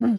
Hmm.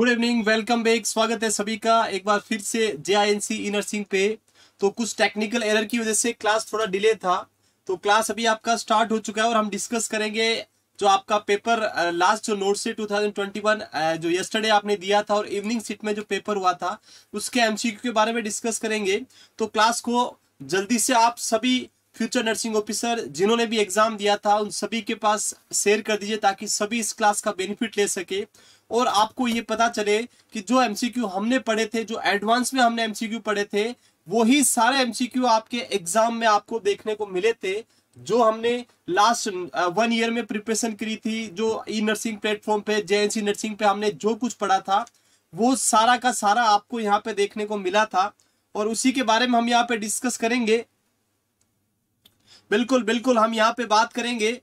Good evening welcome back स्वागत है सभी का एक बार फिर से जे I N C E nursing पे तो कुछ टेक्निकल एरर की वजह से क्लास थोड़ा डिले था तो क्लास अभी आपका स्टार्ट हो चुका है और हम डिस्कस करेंगे जो आपका पेपर लास्ट जो नोट से 2021 जो यस्टरडे आपने दिया था और इवनिंग सीट में जो पेपर हुआ था उसके एमसीक्यू के बारे में डिस्कस करेंगे तो क्लास को जल्दी से आप सभी फ्यूचर नर्सिंग ऑफिसर जिन्होंने भी एग्जाम दिया था उन सभी के पास शेयर कर दीजिए ताकि सभी इस क्लास का बेनिफिट ले सके और आपको ये पता चले कि जो एमसीक्यू हमने पढ़े थे जो एडवांस में हमने एमसीक्यू पढ़े थे वही सारे एमसीक्यू आपके एग्जाम में आपको देखने को मिले थे जो हमने लास्ट वन ईयर में प्रिपरेशन करी थी जो ई नर्सिंग प्लेटफॉर्म पे जे नर्सिंग पे हमने जो कुछ पढ़ा था वो सारा का सारा आपको यहाँ पे देखने को मिला था और उसी के बारे में हम यहाँ पे डिस्कस करेंगे बिल्कुल बिल्कुल हम यहाँ पे बात करेंगे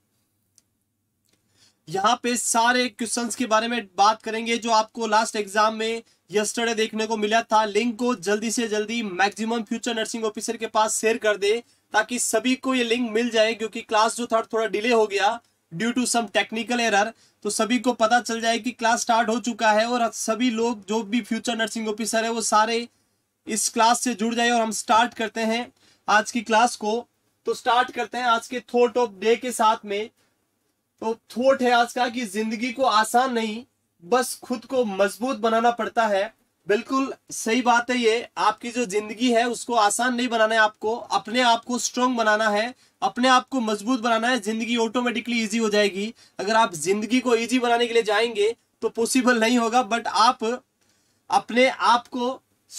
यहाँ पे सारे क्वेश्चंस के बारे में बात करेंगे जो आपको लास्ट एग्जाम में यस्टरडे देखने को मिला था लिंक को जल्दी से जल्दी मैक्सिमम फ्यूचर नर्सिंग ऑफिसर के पास शेयर कर दे ताकि सभी को ये लिंक मिल जाए क्योंकि क्लास जो था थोड़ा डिले हो गया due to some technical error तो सभी को पता चल जाए कि क्लास स्टार्ट हो चुका है और सभी लोग जो भी फ्यूचर नर्सिंग ऑफिसर है वो सारे इस क्लास से जुड़ जाए और हम स्टार्ट करते हैं आज की क्लास को तो स्टार्ट करते हैं आज के थोट ऑफ डे के साथ में तो थोट है आज का कि जिंदगी को आसान नहीं बस खुद को मजबूत बनाना पड़ता है बिल्कुल सही बात है ये आपकी जो जिंदगी है उसको आसान नहीं बनाना है आपको अपने आप को स्ट्रांग बनाना है अपने आप को मजबूत बनाना है जिंदगी ऑटोमेटिकली इजी हो जाएगी अगर आप जिंदगी को इजी बनाने के लिए जाएंगे तो पॉसिबल नहीं होगा बट आप अपने आप को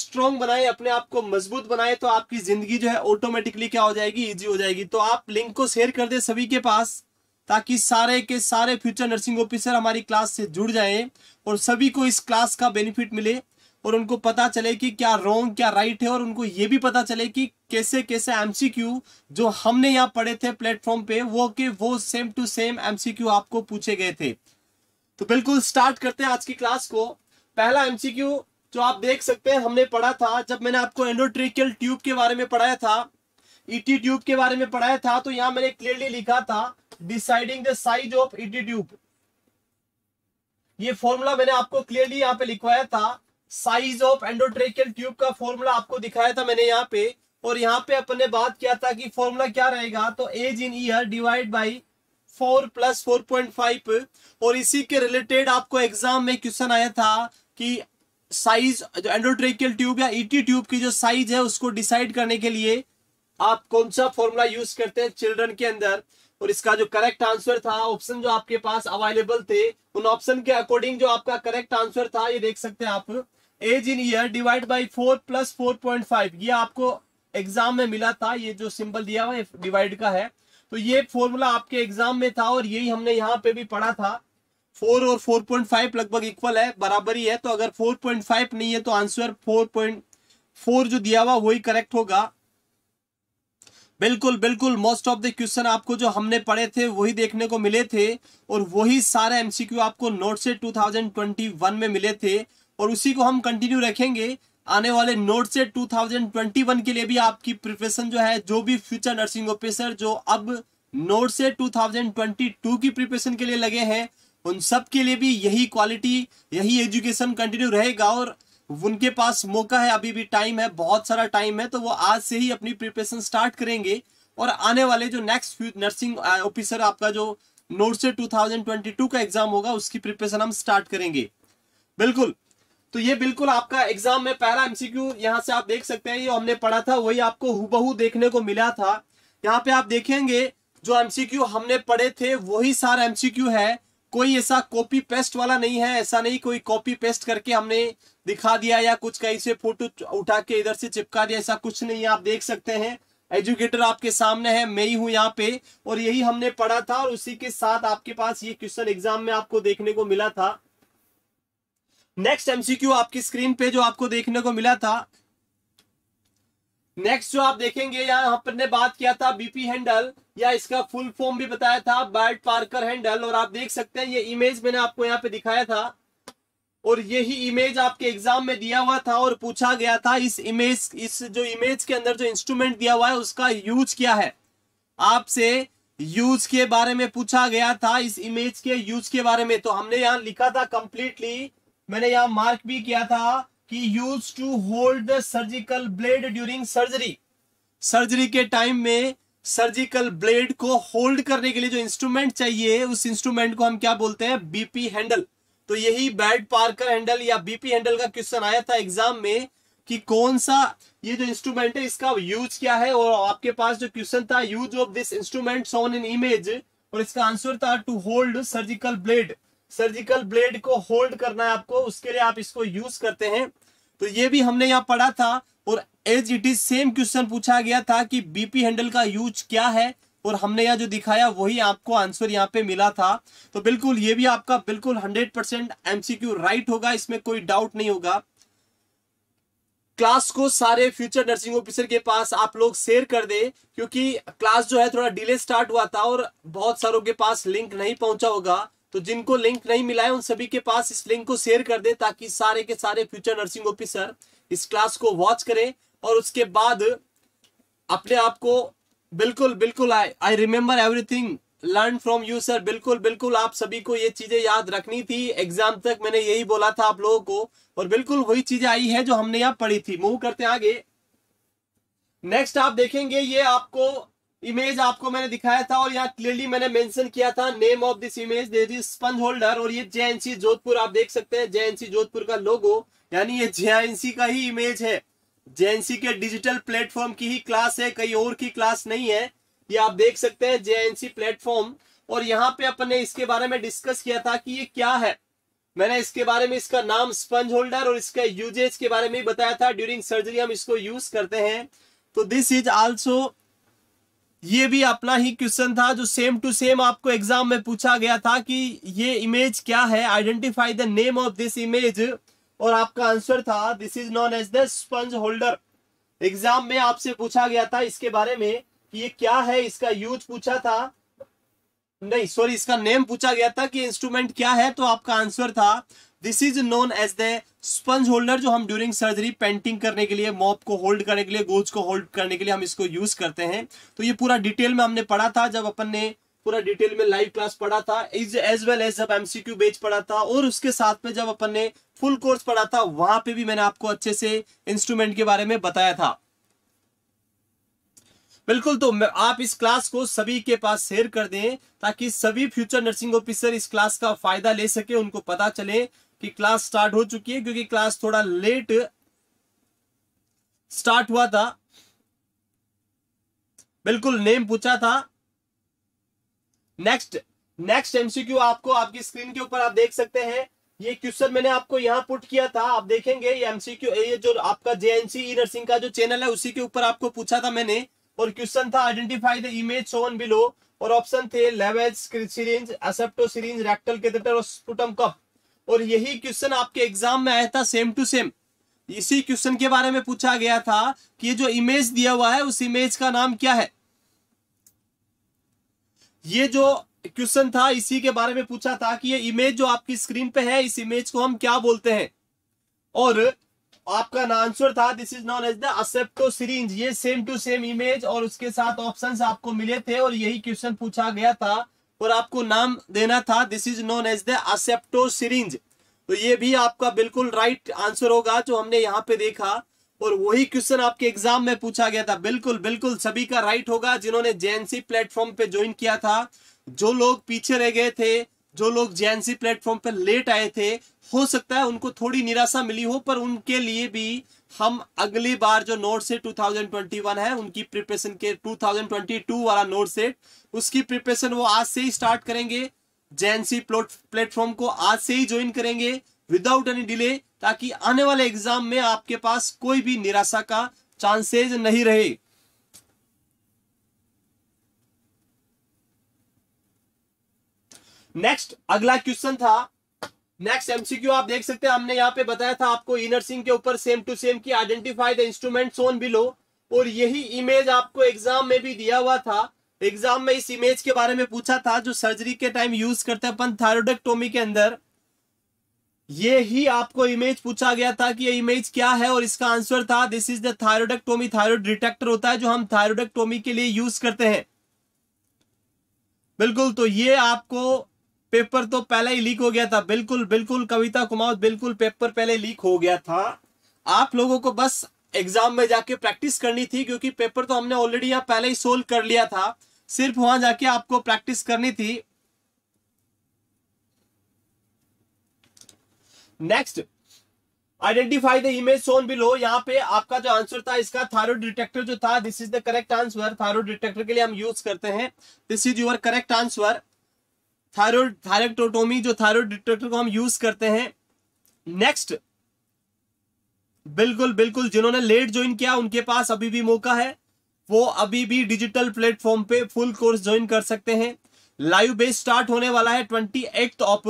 स्ट्रांग बनाए अपने आप को मजबूत बनाए तो आपकी जिंदगी जो है ऑटोमेटिकली क्या हो जाएगी इजी हो जाएगी तो आप लिंक को शेयर कर दे सभी के पास ताकि सारे के सारे फ्यूचर नर्सिंग ऑफिसर हमारी क्लास से जुड़ जाएं और सभी को इस क्लास का बेनिफिट मिले और उनको पता चले कि क्या रॉन्ग क्या राइट है और उनको ये भी पता चले कि कैसे कैसे एमसीक्यू जो हमने यहाँ पढ़े थे प्लेटफॉर्म पे वो के वो सेम टू सेम एमसीक्यू आपको पूछे गए थे तो बिल्कुल स्टार्ट करते हैं आज की क्लास को पहला एमसीक्यू जो आप देख सकते हैं हमने पढ़ा था जब मैंने आपको एंडोट्रिकल ट्यूब के बारे में पढ़ाया था ईटी e ट्यूब के बारे में पढ़ाया था तो यहाँ मैंने क्लियरली लिखा था deciding the size of ET tube ये फॉर्मूला मैंने आपको क्लियरली यहां पे लिखवाया था साइज ऑफ एंडोट्रेकियल ट्यूब का फॉर्मूला आपको दिखाया था मैंने यहां पे और यहां पे अपन ने बात किया था कि फॉर्मूला क्या रहेगा तो age in year divide by four plus four point five और इसी के रिलेटेड आपको एग्जाम में क्वेश्चन आया था कि साइज जो एंडोट्रेकियल ट्यूब या ईटी e ट्यूब की जो साइज है उसको डिसाइड करने के लिए आप कौन सा फॉर्मूला यूज करते हैं चिल्ड्रन के अंदर और इसका जो करेक्ट आंसर था ऑप्शन जो आपके पास अवेलेबल थे उन ऑप्शन के अकॉर्डिंग जो आपका करेक्ट आंसर था ये देख सकते हैं आप age in year divide by four plus four point five ये आपको एग्जाम में मिला था ये जो सिंबल दिया हुआ डिवाइड का है तो ये फॉर्मूला आपके एग्जाम में था और यही हमने यहाँ पे भी पढ़ा था फोर और फोर पॉइंट फाइव लगभग इक्वल है बराबर ही है तो अगर फोर पॉइंट फाइव नहीं है तो आंसर फोर पॉइंट फोर जो दिया हुआ वही करेक्ट होगा बिल्कुल बिल्कुल मोस्ट ऑफ द क्वेश्चन आपको जो हमने पढ़े थे वही देखने को मिले थे और वही सारे एमसीक्यू आपको नोट से 2021 में मिले थे और उसी को हम कंटिन्यू रखेंगे आने वाले नोट से 2021 के लिए भी आपकी प्रिपरेशन जो है जो भी फ्यूचर नर्सिंग ऑफिसर जो अब नोट से 2022 की प्रिपरेशन के लिए लगे हैं उन सब के लिए भी यही क्वालिटी यही एजुकेशन कंटिन्यू रहेगा और उनके पास मौका है अभी भी टाइम है बहुत सारा टाइम है तो वो आज से ही अपनी प्रिपरेशन स्टार्ट करेंगे और आने वाले जो नेक्स्ट नर्सिंग ऑफिसर आपका जो नोट से टू का एग्जाम होगा उसकी प्रिपरेशन हम स्टार्ट करेंगे बिल्कुल तो ये बिल्कुल आपका एग्जाम में पहला एमसीक्यू यहाँ से आप देख सकते हैं ये हमने पढ़ा था वही आपको हुबहू देखने को मिला था यहाँ पे आप देखेंगे जो एमसीक्यू हमने पढ़े थे वही सारा एमसीक्यू है कोई ऐसा कॉपी पेस्ट वाला नहीं है ऐसा नहीं कोई कॉपी पेस्ट करके हमने दिखा दिया या कुछ कहीं से फोटो उठा के इधर से चिपका दिया ऐसा कुछ नहीं आप देख सकते हैं एजुकेटर आपके सामने है मैं ही हूं यहाँ पे और यही हमने पढ़ा था और उसी के साथ आपके पास ये क्वेश्चन एग्जाम में आपको देखने को मिला था नेक्स्ट एमसीक्यू आपकी स्क्रीन पे जो आपको देखने को मिला था नेक्स्ट जो आप देखेंगे यहाँ हमने बात किया था बीपी हैंडल या इसका फुल फॉर्म भी बताया था बैड पार्कर हैंडल और आप देख सकते हैं ये इमेज मैंने आपको यहाँ पे दिखाया था और यही इमेज आपके एग्जाम में दिया हुआ था और पूछा गया था इस इमेज इस जो इमेज के अंदर जो इंस्ट्रूमेंट दिया हुआ है उसका यूज क्या है आपसे यूज के बारे में पूछा गया था इस इमेज के यूज के बारे में तो हमने यहां लिखा था कंप्लीटली मैंने यहां मार्क भी किया था कि use to hold the surgical blade during surgery surgery के टाइम में सर्जिकल ब्लेड को होल्ड करने के लिए जो इंस्ट्रूमेंट चाहिए उस इंस्ट्रूमेंट को हम क्या बोलते हैं बीपी हैंडल तो यही बैड पार्कर हैंडल या बीपी हैंडल का क्वेश्चन आया था एग्जाम में कि कौन सा ये जो इंस्ट्रूमेंट है इसका यूज क्या है और आपके पास जो क्वेश्चन था use of this instrument on in image और इसका आंसर था to hold surgical blade surgical blade को होल्ड करना है आपको उसके लिए आप इसको यूज करते हैं तो ये भी हमने यहाँ पढ़ा था और as it is same question पूछा गया था कि बीपी हैंडल का यूज क्या है और हमने यहाँ जो दिखाया वही आपको आंसर यहाँ पे मिला था तो बिल्कुल ये भी आपका बिल्कुल हंड्रेड परसेंट एमसीक्यू राइट होगा इसमें कोई डाउट नहीं होगा क्लास को सारे फ्यूचर नर्सिंग ऑफिसर के पास आप लोग शेयर कर दे क्योंकि क्लास जो है थोड़ा डिले स्टार्ट हुआ था और बहुत सारों के पास लिंक नहीं पहुंचा होगा तो जिनको लिंक नहीं मिला है उन सभी के पास इस लिंक को शेयर कर दे ताकि सारे के सारे फ्यूचर नर्सिंग ऑफिसर इस क्लास को वॉच करें और उसके बाद अपने आप को बिल्कुल बिल्कुल I I remember everything learn from you sir बिल्कुल बिल्कुल आप सभी को ये चीजें याद रखनी थी एग्जाम तक मैंने यही बोला था आप लोगों को और बिल्कुल वही चीजें आई है जो हमने यहाँ पढ़ी थी मूव करते आगे नेक्स्ट आप देखेंगे ये आपको इमेज आपको मैंने दिखाया था और यहाँ क्लियरली मैंने मेंशन किया था name of this image there is sponge holder और ये जेएनसी जोधपुर आप देख सकते हैं जेएनसी जोधपुर का लोगो यानी ये जेएनसी का ही इमेज है जेएनसी के डिजिटल प्लेटफॉर्म की ही क्लास है कई और की क्लास नहीं है ये आप देख सकते हैं जेएनसी प्लेटफॉर्म और यहाँ पे अपन ने इसके बारे में डिस्कस किया था कि ये क्या है मैंने इसके बारे में इसका नाम स्पंज होल्डर और इसका यूजेज के बारे में बताया था ड्यूरिंग सर्जरी हम इसको यूज करते हैं तो दिस इज आल्सो ये भी अपना ही क्वेश्चन था जो सेम टू सेम आपको एग्जाम में पूछा गया था कि ये इमेज क्या है identify the name of this image और आपका आंसर था this is known as the sponge holder exam में आपसे पूछा गया था इसके बारे में कि ये क्या है इसका यूज पूछा था नहीं सॉरी इसका नेम पूछा गया था कि इंस्ट्रूमेंट क्या है तो आपका आंसर था this is known as the sponge holder जो हम ड्यूरिंग सर्जरी पेंटिंग करने के लिए मॉप को होल्ड करने के लिए गोज को होल्ड करने के लिए हम इसको यूज करते हैं तो ये पूरा डिटेल में हमने पढ़ा था जब अपन ने पूरा डिटेल में लाइव क्लास पढ़ा था एज एज वेल एज जब एमसीक्यू बेच पढ़ा था और उसके साथ में जब अपन ने फुल कोर्स पढ़ा था वहां पे भी मैंने आपको अच्छे से इंस्ट्रूमेंट के बारे में बताया था बिल्कुल तो आप इस क्लास को सभी के पास शेयर कर दें ताकि सभी फ्यूचर नर्सिंग ऑफिसर इस क्लास का फायदा ले सके उनको पता चले कि क्लास स्टार्ट हो चुकी है क्योंकि क्लास थोड़ा लेट स्टार्ट हुआ था बिल्कुल नेम पूछा था नेक्स्ट नेक्स्ट एमसीक्यू आपको आपकी स्क्रीन के ऊपर आप देख सकते हैं ये क्वेश्चन मैंने आपको यहाँ पुट किया था आप देखेंगे ये एमसीक्यू ये जो आपका जेएनसी ई नर्सिंग का जो चैनल है उसी के ऊपर आपको पूछा था मैंने और क्वेश्चन था identify the image shown below और ऑप्शन थे lavage syringe asepto syringe rectal catheter और स्पुटम कप और यही क्वेश्चन आपके एग्जाम में आया था सेम टू सेम इसी क्वेश्चन के बारे में पूछा गया था कि ये जो इमेज दिया हुआ है उस इमेज का नाम क्या है ये जो क्वेश्चन था इसी के बारे में पूछा था कि ये इमेज जो आपकी स्क्रीन पे है इस इमेज को हम क्या बोलते हैं और आपका आंसर था this is known as the asepto syringe ये सेम टू सेम इमेज और उसके साथ ऑप्शन आपको मिले थे और यही क्वेश्चन पूछा गया था और आपको नाम देना था this is known as the asepto syringe तो ये भी आपका बिल्कुल राइट आंसर होगा जो हमने यहाँ पे देखा और वही क्वेश्चन आपके एग्जाम में पूछा गया था बिल्कुल बिल्कुल सभी का राइट होगा जिन्होंने जेएनसी प्लेटफॉर्म पे ज्वाइन किया था जो लोग पीछे रह गए थे जो लोग जेएनसी प्लेटफॉर्म पर लेट आए थे हो सकता है उनको थोड़ी निराशा मिली हो पर उनके लिए भी हम अगली बार जो नोट सेट 2021 है उनकी प्रिपरेशन के 2022 वाला नोट सेट उसकी प्रिपरेशन वो आज से ही स्टार्ट करेंगे जेएनसी प्लेटफॉर्म को आज से ही ज्वाइन करेंगे विदाउट एनी डिले ताकि आने वाले एग्जाम में आपके पास कोई भी निराशा का चांसेज नहीं रहे नेक्स्ट अगला क्वेश्चन था नेक्स्ट एमसीक्यू आप देख सकते हैं हमने यहाँ पे बताया था आपको इनर सिंह के ऊपर सेम टू सेम की identify the instrument shown below और यही इमेज आपको एग्जाम में भी दिया हुआ था एग्जाम में इस इमेज के बारे में पूछा था जो सर्जरी के टाइम यूज करते हैं अपन थायरोडेक्टोमी के अंदर ये ही आपको इमेज पूछा गया था कि ये इमेज क्या है और इसका आंसर था this is the thyroidectomy thyroid detector होता है जो हम थायरोडक्टोमी के लिए यूज करते हैं बिल्कुल तो ये आपको पेपर तो पहले ही लीक हो गया था बिल्कुल बिल्कुल कविता कुमार बिल्कुल पेपर पहले लीक हो गया था आप लोगों को बस एग्जाम में जाके प्रैक्टिस करनी थी क्योंकि पेपर तो हमने ऑलरेडी यहाँ पहले ही सोल्व कर लिया था सिर्फ वहां जाके आपको प्रैक्टिस करनी थी next identify the image shown below यहाँ पे आपका जो आंसर था इसका थायरोड डिटेक्टर जो था this is the correct answer thyroid detector के लिए हम यूज करते हैं this is your correct answer thyroid जो थायरोड डिटेक्टर को हम यूज करते हैं नेक्स्ट बिल्कुल बिल्कुल जिन्होंने लेट ज्वाइन किया उनके पास अभी भी मौका है वो अभी भी डिजिटल प्लेटफॉर्म पे फुल कोर्स ज्वाइन कर सकते हैं लाइव बेस स्टार्ट होने वाला है ट्वेंटी एट ऑफ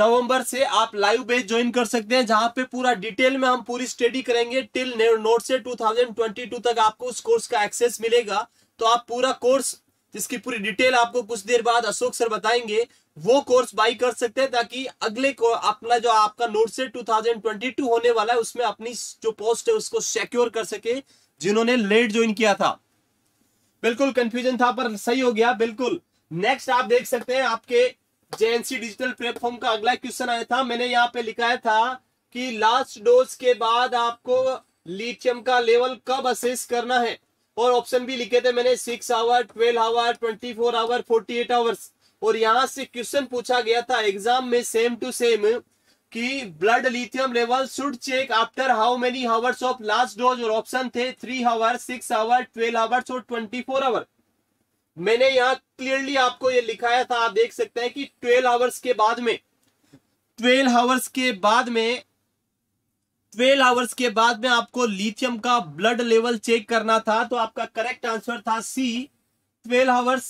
नवंबर से आप लाइव बेस ज्वाइन कर सकते हैं जहां पे पूरा डिटेल में हम पूरी स्टडी करेंगे टिल नोट से 2022 तक आपको उस कोर्स का एक्सेस मिलेगा तो आप पूरा कोर्स जिसकी पूरी डिटेल आपको कुछ देर बाद अशोक सर बताएंगे वो कोर्स बाई कर सकते हैं ताकि अगले को अपना जो आपका नोट से 2022 होने वाला है उसमें अपनी जो पोस्ट है उसको सिक्योर कर सके जिन्होंने लेट ज्वाइन किया था बिल्कुल कंफ्यूजन था पर सही हो गया बिल्कुल नेक्स्ट आप देख सकते हैं आपके जेएनसी डिजिटल प्लेटफॉर्म का अगला क्वेश्चन आया था मैंने यहाँ पे लिखाया था कि लास्ट डोज के बाद आपको लिथियम का लेवल कब असेस करना है और ऑप्शन भी लिखे थे मैंने six hour twelve hour twenty four hour forty eight hours और यहां से क्वेश्चन पूछा गया था एग्जाम में सेम टू सेम कि blood lithium level should check after how many hours of last dose और ऑप्शन थे three hour six hour twelve hours और ट्वेंटी फोर आवर मैंने यहाँ क्लियरली आपको ये लिखाया था आप देख सकते हैं कि ट्वेल्व आवर्स के बाद में ट्वेल्व आवर्स के बाद में 12 आवर्स के बाद में आपको लिथियम का ब्लड लेवल चेक करना था तो आपका करेक्ट आंसर था C twelve hours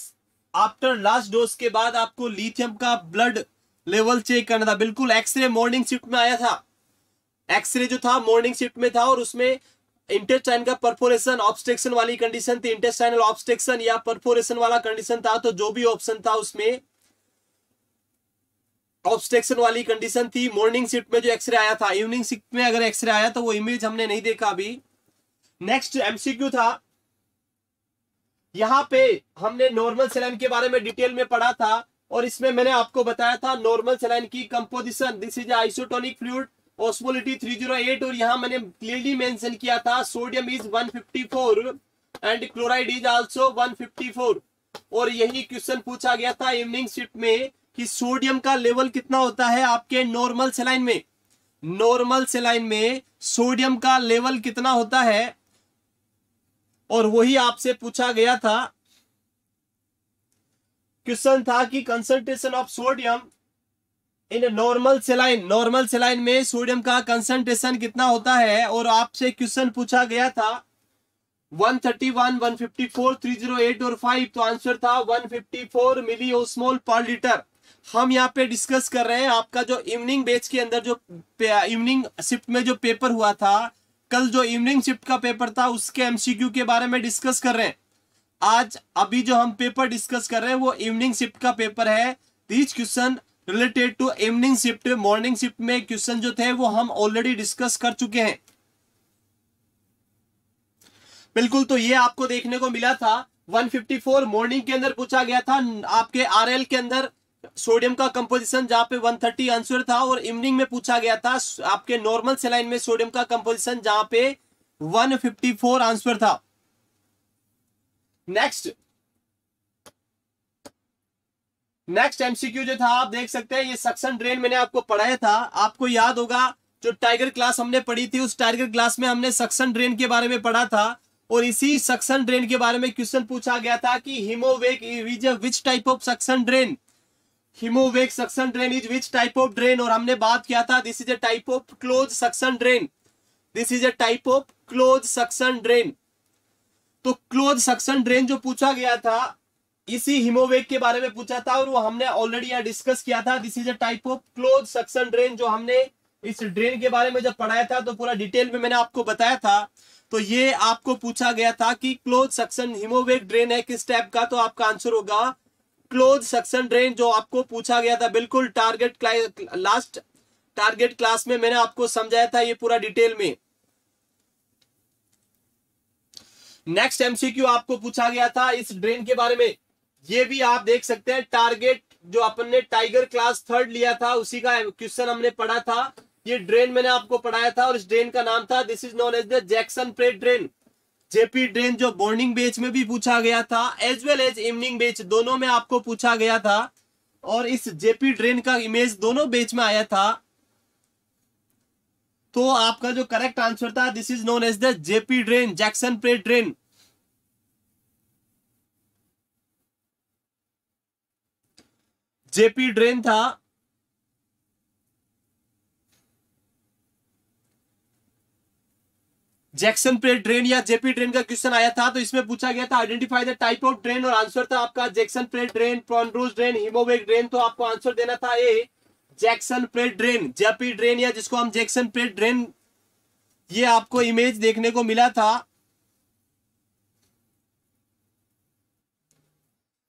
after last dose के बाद आपको लिथियम का ब्लड लेवल चेक करना था बिल्कुल एक्सरे मॉर्निंग शिफ्ट में आया था एक्सरे जो था मॉर्निंग शिफ्ट में था और उसमें इंटेस्टाइन का परफोरेशन ऑब्स्ट्रक्शन वाली कंडीशन थी इंटेस्टाइनल ऑब्स्ट्रक्शन या परफोरेशन वाला कंडीशन था तो जो भी ऑप्शन था उसमें ऑब्स्ट्रक्शन वाली कंडीशन थी मॉर्निंग शिफ्ट में जो एक्सरे आया था इवनिंग शिफ्ट में अगर एक्सरे आया तो वो इमेज हमने नहीं देखा अभी नेक्स्ट एमसीक्यू था यहाँ पे हमने नॉर्मल सेलाइन के बारे में डिटेल में पढ़ा था और इसमें मैंने आपको बताया था नॉर्मल सेलाइन की composition this is isotonic fluid osmolality three zero eight और यहाँ मैंने क्लियरली मेंशन किया था sodium is 154 and chloride is also 154 और यही क्वेश्चन पूछा गया था इवनिंग शिफ्ट में कि सोडियम का लेवल कितना होता है आपके नॉर्मल सेलाइन में नॉर्मल सेलाइन में सोडियम का लेवल कितना होता है और वही आपसे पूछा गया था क्वेश्चन था कि concentration of sodium in normal saline normal saline में सोडियम का कंसंट्रेशन कितना होता है और आपसे क्वेश्चन पूछा गया था 131, 154, 308 और 5 तो आंसर था 154 मिली ओस्मोल पर लीटर हम यहाँ पे डिस्कस कर रहे हैं आपका जो इवनिंग बेच के अंदर जो इवनिंग शिफ्ट में जो पेपर हुआ था कल जो इवनिंग शिफ्ट का पेपर था उसके एमसीक्यू के बारे में डिस्कस कर रहे हैं आज अभी जो हम पेपर डिस्कस कर रहे हैं वो इवनिंग शिफ्ट का पेपर है these question related to evening shift morning shift में क्वेश्चन जो थे वो हम ऑलरेडी डिस्कस कर चुके हैं बिल्कुल तो ये आपको देखने को मिला था 154 मॉर्निंग के अंदर पूछा गया था आपके आरएल के अंदर सोडियम का कंपोजिशन जहां पे 130 आंसर था और इवनिंग में पूछा गया था आपके नॉर्मल सेलाइन में सोडियम का कंपोजिशन जहां पे 154 आंसर था नेक्स्ट नेक्स्ट एमसीक्यू जो था आप देख सकते हैं ये सक्शन ड्रेन मैंने आपको पढ़ाया था आपको याद होगा जो टाइगर क्लास हमने पढ़ी थी उस टाइगर क्लास में हमने सक्शन ड्रेन के बारे में पढ़ा था और इसी सक्शन ड्रेन के बारे में क्वेश्चन पूछा गया था कि Hemovac which type of suction drain Hemovac suction drain is which type of drain और हमने बात किया था this is a type of close suction drain this is a type of close suction drain तो क्लोज सक्शन ड्रेन जो पूछा गया था इसी हिमोवेक के बारे में पूछा था और वो हमने ऑलरेडी यहां डिस्कस किया था this is a type of close suction drain जो हमने इस ड्रेन के बारे में जब पढ़ाया था तो पूरा डिटेल में मैंने आपको बताया था तो ये आपको पूछा गया था कि क्लोज सक्शन हिमोवेक ड्रेन है किस टाइप का तो आपका आंसर होगा क्लोज सक्शन ड्रेन जो आपको पूछा गया था बिल्कुल टारगेट लास्ट टारगेट क्लास में मैंने आपको समझाया था ये पूरा डिटेल में नेक्स्ट एमसीक्यू आपको पूछा गया था इस ड्रेन के बारे में ये भी आप देख सकते हैं टारगेट जो अपन ने टाइगर क्लास थर्ड लिया था उसी का क्वेश्चन हमने पढ़ा था ये ड्रेन मैंने आपको पढ़ाया था और इस ड्रेन का नाम था this is known as the Jackson Pratt drain JP drain जो मॉर्निंग बेच में भी पूछा गया था एज वेल एज इवनिंग बेच दोनों में आपको पूछा गया था और इस जेपी ड्रेन का इमेज दोनों बेच में आया था तो आपका जो करेक्ट आंसर था this is known as the JP drain Jackson Pratt drain JP drain था जैक्सन पे ड्रेन या जेपी ड्रेन का क्वेश्चन आया था तो इसमें पूछा गया था identify the type of drain और आंसर था आपका जैक्सन पे ट्रेन प्रॉन्ड्रोज ड्रेन हिमोवेग ड्रेन तो आपको आंसर देना था ए जैक्सन पे ड्रेन जेपी ड्रेन या जिसको हम जैक्सन पे ड्रेन ये आपको इमेज देखने को मिला था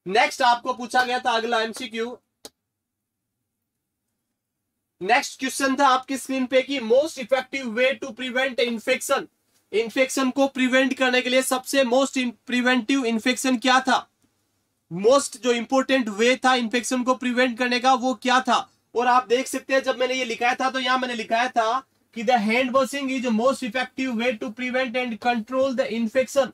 नेक्स्ट आपको पूछा गया था अगला एमसीक्यू नेक्स्ट क्वेश्चन था आपकी स्क्रीन पे कि most effective way to prevent infection infection को प्रिवेंट करने के लिए सबसे मोस्ट प्रिवेंटिव इन्फेक्शन क्या था मोस्ट जो इंपोर्टेंट वे था इन्फेक्शन को प्रिवेंट करने का वो क्या था और आप देख सकते हैं जब मैंने ये लिखाया था तो यहां मैंने लिखाया था कि the hand washing is most effective way to prevent and control the infection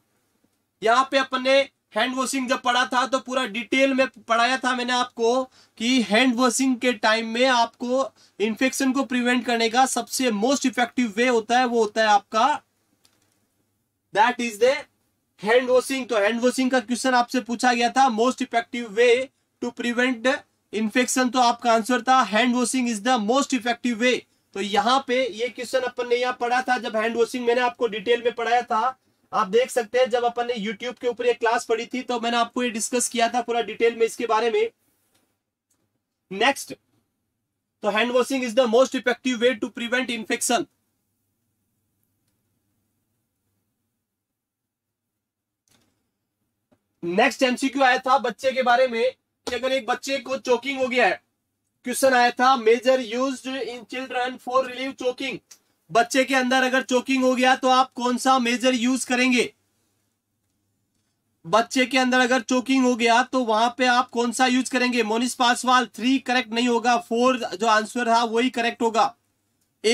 यहाँ पे अपन ने हैंड वॉशिंग जब पढ़ा था तो पूरा डिटेल में पढ़ाया था मैंने आपको कि हैंड वॉशिंग के टाइम में आपको इन्फेक्शन को प्रिवेंट करने का सबसे मोस्ट इफेक्टिव वे होता है वो होता है आपका that is the hand washing तो हैंड वॉशिंग का क्वेश्चन आपसे पूछा गया था most effective way to prevent infection तो आपका आंसर था hand washing is the most effective way तो यहाँ पे ये क्वेश्चन अपन ने यहाँ पढ़ा था जब हैंड वॉशिंग मैंने आपको डिटेल में पढ़ाया था आप देख सकते हैं जब अपन ने यूट्यूब के ऊपर एक क्लास पढ़ी थी तो मैंने आपको ये डिस्कस किया था पूरा डिटेल में इसके बारे में नेक्स्ट तो hand washing is the most effective way to prevent infection next MCQ आया था बच्चे के बारे में कि अगर एक बच्चे को चोकिंग हो गया है क्वेश्चन आया था measure use in children for relieve choking बच्चे के अंदर अगर चोकिंग हो गया तो आप कौन सा मेजर यूज करेंगे बच्चे के अंदर अगर चोकिंग हो गया तो वहां पे आप कौन सा यूज करेंगे मोनिस पासवाल थ्री करेक्ट नहीं होगा फोर जो आंसर था वही करेक्ट होगा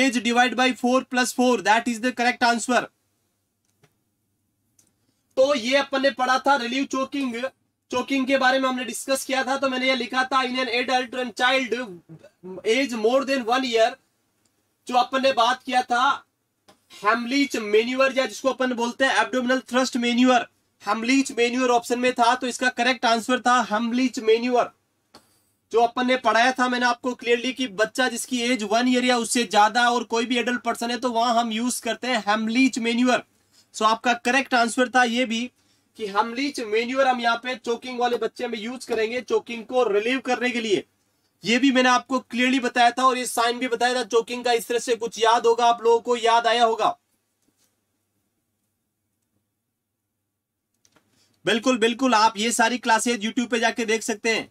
age divide by four plus four that is the correct answer तो ये अपन ने पढ़ा था रिलीव चोकिंग चोकिंग के बारे में हमने डिस्कस किया था तो मैंने ये लिखा था in an adult and child age more than one year जो अपन ने बात किया था हेमलीच मेन्यूअर या जिसको अपन बोलते हैं abdominal thrust manoeuvre Heimlich manoeuvre option में था तो इसका करेक्ट आंसर था हेमलीच मेन्यूअर जो अपन ने पढ़ाया था मैंने आपको क्लियरली कि बच्चा जिसकी एज वन ईयर या उससे ज्यादा और कोई भी एडल्ट पर्सन है तो वहां हम यूज करते हैं हेमलीच मेन्यूअर सो आपका करेक्ट आंसर था ये भी कि लीच मेन्यूअर हम यहाँ पे चोकिंग वाले बच्चे में यूज करेंगे चोकिंग को रिलीव करने के लिए ये भी मैंने आपको क्लियरली बताया था और ये साइन भी बताया था चोकिंग का इस तरह से कुछ याद होगा आप लोगों को याद आया होगा बिल्कुल बिल्कुल आप ये सारी क्लासेज यूट्यूब पे जाके देख सकते हैं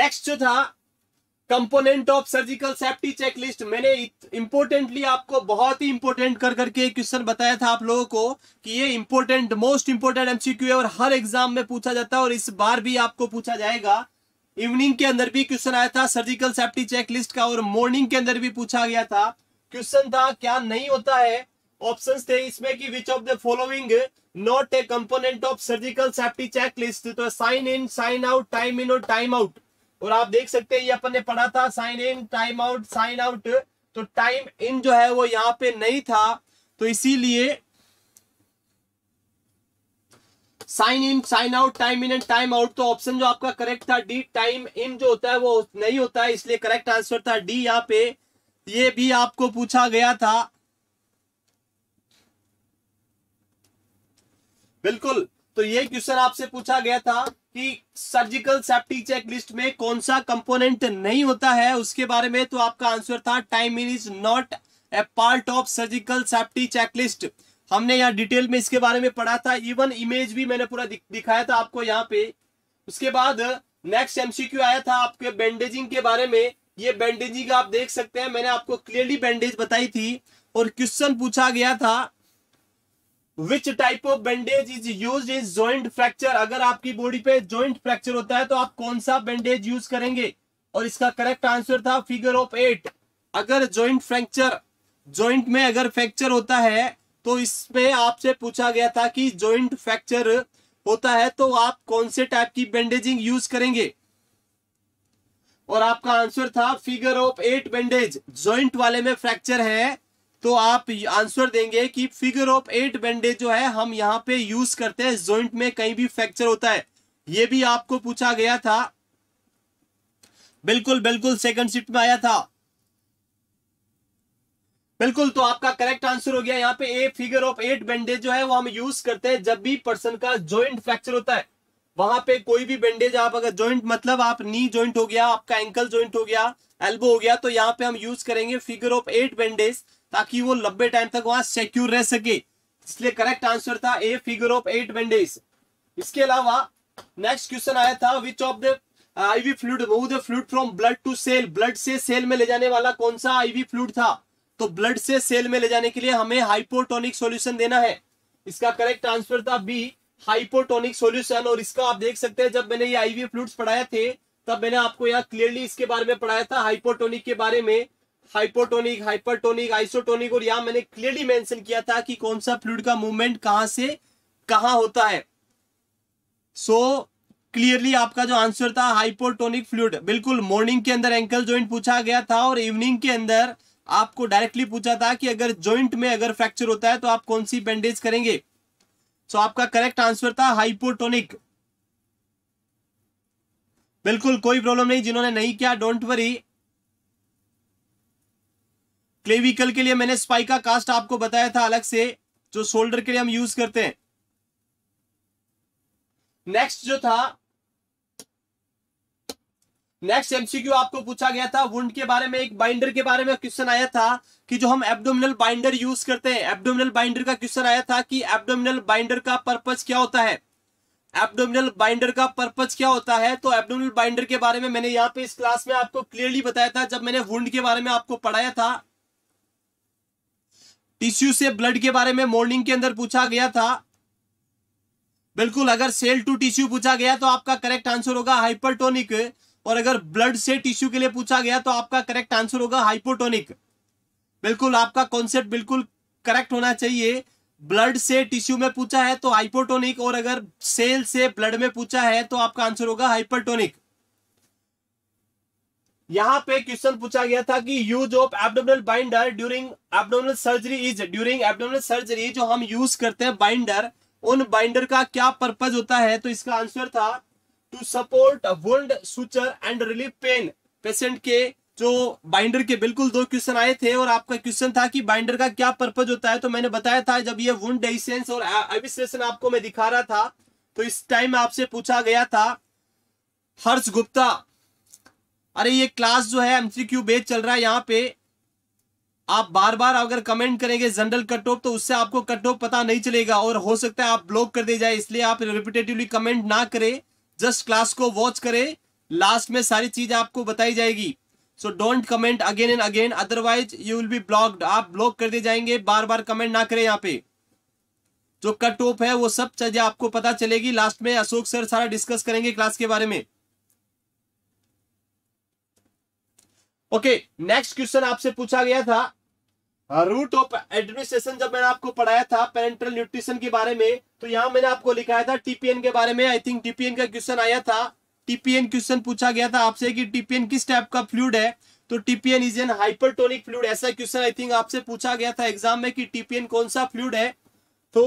नेक्स्ट जो था component of surgical safety checklist मैंने इंपोर्टेंटली आपको बहुत ही इंपोर्टेंट कर करके क्वेश्चन बताया था आप लोगों को कि ये इंपोर्टेंट मोस्ट इंपोर्टेंट एमसीक्यू है और हर एग्जाम में पूछा जाता है और इस बार भी आपको पूछा जाएगा इवनिंग के अंदर भी क्वेश्चन आया था सर्जिकल सेफ्टी चेकलिस्ट का और मॉर्निंग के अंदर भी पूछा गया था क्वेश्चन था क्या नहीं होता है ऑप्शन थे इसमें कि which of the following not a component of surgical safety checklist तो sign in sign out time in और टाइम आउट और आप देख सकते हैं ये अपन ने पढ़ा था sign in time out sign out तो टाइम इन जो है वो यहां पे नहीं था तो इसीलिए sign in sign out time in and time out तो ऑप्शन जो आपका करेक्ट था डी टाइम इन जो होता है वो नहीं होता है इसलिए करेक्ट आंसर था डी यहां पे ये भी आपको पूछा गया था बिल्कुल तो ये क्वेश्चन आपसे पूछा गया था कि सर्जिकल सेफ्टी चेक लिस्ट में कौन सा कंपोनेंट नहीं होता है उसके बारे में तो आपका आंसर था time is not a part of surgical safety checklist हमने यहाँ डिटेल में इसके बारे में पढ़ा था इवन इमेज भी मैंने पूरा दिखाया था आपको यहाँ पे उसके बाद नेक्स्ट एमसीक्यू आया था आपके बैंडेजिंग के बारे में ये बैंडेजिंग आप देख सकते हैं मैंने आपको क्लियरली बैंडेज बताई थी और क्वेश्चन पूछा गया था which type of bandage is use is joint fracture अगर आपकी बॉडी पे ज्वाइंट फ्रैक्चर होता है तो आप कौन सा बैंडेज यूज करेंगे और इसका करेक्ट आंसर था फिगर ऑफ एट अगर ज्वाइंट फ्रैक्चर ज्वाइंट में अगर फ्रैक्चर होता है तो इसमें आपसे पूछा गया था कि ज्वाइंट फ्रैक्चर होता है तो आप कौन से टाइप की बैंडेजिंग यूज करेंगे और आपका आंसर था figure of eight bandage joint वाले में फ्रैक्चर है तो आप आंसर देंगे कि फिगर ऑफ एट बैंडेज जो है हम यहाँ पे यूज करते हैं जॉइंट में कहीं भी फ्रैक्चर होता है ये भी आपको पूछा गया था बिल्कुल बिल्कुल सेकंड शिफ्ट में आया था बिल्कुल तो आपका करेक्ट आंसर हो गया यहाँ पे a figure of eight bandage जो है वो हम यूज करते हैं जब भी पर्सन का ज्वाइंट फ्रैक्चर होता है वहां पे कोई भी बैंडेज आप अगर ज्वाइंट मतलब आप नी ज्वाइंट हो गया आपका एंकल ज्वाइंट हो गया एल्बो हो गया तो यहाँ पे हम यूज करेंगे फिगर ऑफ एट बैंडेज ताकि वो लंबे टाइम तक वहां सिक्योर रह सके इसलिए करेक्ट आंसर था a figure of eight bandage इसके अलावा नेक्स्ट क्वेश्चन आया था which of the IV fluid move the fluid from blood to cell blood से सेल में ले जाने वाला कौन सा आईवी फ्लूड था तो ब्लड से सेल में ले जाने के लिए हमें हाइपोटोनिक सॉल्यूशन देना है इसका करेक्ट आंसर था बी हाइपोटोनिक सॉल्यूशन और इसका आप देख सकते हैं जब मैंने ये आईवी फ्लूड्स पढ़ाए थे तब मैंने आपको यहाँ क्लियरली इसके बारे में पढ़ाया था हाइपोटोनिक के बारे में हाइपोटोनिक हाइपरटोनिक आइसोटोनिक और यहां मैंने क्लियरली मेंशन किया था कि कौन सा फ्लूड का मूवमेंट कहां से कहां होता है सो so, क्लियरली आपका जो आंसर था हाइपोटोनिक फ्लूड बिल्कुल मॉर्निंग के अंदर एंकल ज्वाइंट पूछा गया था और इवनिंग के अंदर आपको डायरेक्टली पूछा था कि अगर ज्वाइंट में अगर फ्रैक्चर होता है तो आप कौन सी बैंडेज करेंगे सो so, आपका करेक्ट आंसर था हाइपोटोनिक बिल्कुल कोई प्रॉब्लम नहीं जिन्होंने नहीं किया डोंट वरी क्लेविकल के लिए मैंने स्पाई का कास्ट आपको बताया था अलग से जो शोल्डर के लिए हम यूज करते हैं नेक्स्ट जो था नेक्स्ट एमसीक्यू आपको पूछा गया था वुंड के बारे में एक बाइंडर के बारे में क्वेश्चन आया था कि जो हम एब्डोमिनल बाइंडर यूज करते हैं एब्डोमिनल बाइंडर का क्वेश्चन आया था कि एब्डोमिनल बाइंडर का पर्पज क्या होता है एब्डोमिनल बाइंडर का पर्पज क्या होता है तो एब्डोमिनल बाइंडर के बारे में मैंने यहाँ पे इस क्लास में आपको क्लियरली बताया था जब मैंने वुंड के बारे में आपको पढ़ाया था टिश्यू से ब्लड के बारे में मॉर्निंग के अंदर पूछा गया था बिल्कुल अगर सेल टू टिश्यू पूछा गया तो आपका करेक्ट आंसर होगा हाइपरटोनिक और अगर ब्लड से टिश्यू के लिए पूछा गया तो आपका करेक्ट आंसर होगा हाइपोटोनिक बिल्कुल आपका कॉन्सेप्ट बिल्कुल करेक्ट होना चाहिए ब्लड से टिश्यू में पूछा है तो हाइपोटोनिक और अगर सेल से ब्लड में पूछा है तो आपका आंसर होगा हाइपरटोनिक यहाँ पे क्वेश्चन पूछा गया था कि use of abdominal binder during abdominal surgery is during abdominal surgery जो हम यूज करते हैं बाइंडर उन बाइंडर का क्या पर्पज होता है तो इसका आंसर था to support wound suture and relief pain patient के जो बाइंडर के बिल्कुल दो क्वेश्चन आए थे और आपका क्वेश्चन था कि बाइंडर का क्या पर्पज होता है तो मैंने बताया था जब ये वुंड और एविस्ट्रेशन आपको मैं दिखा रहा था तो इस टाइम आपसे पूछा गया था हर्ष गुप्ता अरे ये क्लास जो है एमसीक्यू बेच चल रहा है यहाँ पे आप बार बार अगर कमेंट करेंगे जनरल कट ऑफ तो उससे आपको कट ऑफ पता नहीं चलेगा और हो सकता है आप ब्लॉक कर दे जाए इसलिए आप रिपीटेटिवली कमेंट ना करें जस्ट क्लास को वॉच करें लास्ट में सारी चीज आपको बताई जाएगी so don't comment again and again otherwise you will be blocked आप ब्लॉक कर दे जाएंगे बार बार कमेंट ना करें यहाँ पे जो कट ऑफ है वो सब चीजें आपको पता चलेगी लास्ट में अशोक सर सारा डिस्कस करेंगे क्लास के बारे में ओके नेक्स्ट क्वेश्चन आपसे पूछा गया था रूट ऑफ एडमिनिस्ट्रेशन जब मैंने आपको पढ़ाया था पेरेंटल न्यूट्रिशन के बारे में तो यहां मैंने आपको लिखाया था टीपीएन के बारे में आई थिंक टीपीएन का क्वेश्चन आया था टीपीएन क्वेश्चन पूछा गया था आपसे कि टीपीएन किस टाइप का फ्लूड है तो TPN is an hypertonic fluid ऐसा क्वेश्चन आई थिंक आपसे पूछा गया था एग्जाम में कि टीपीएन कौन सा फ्लूड है तो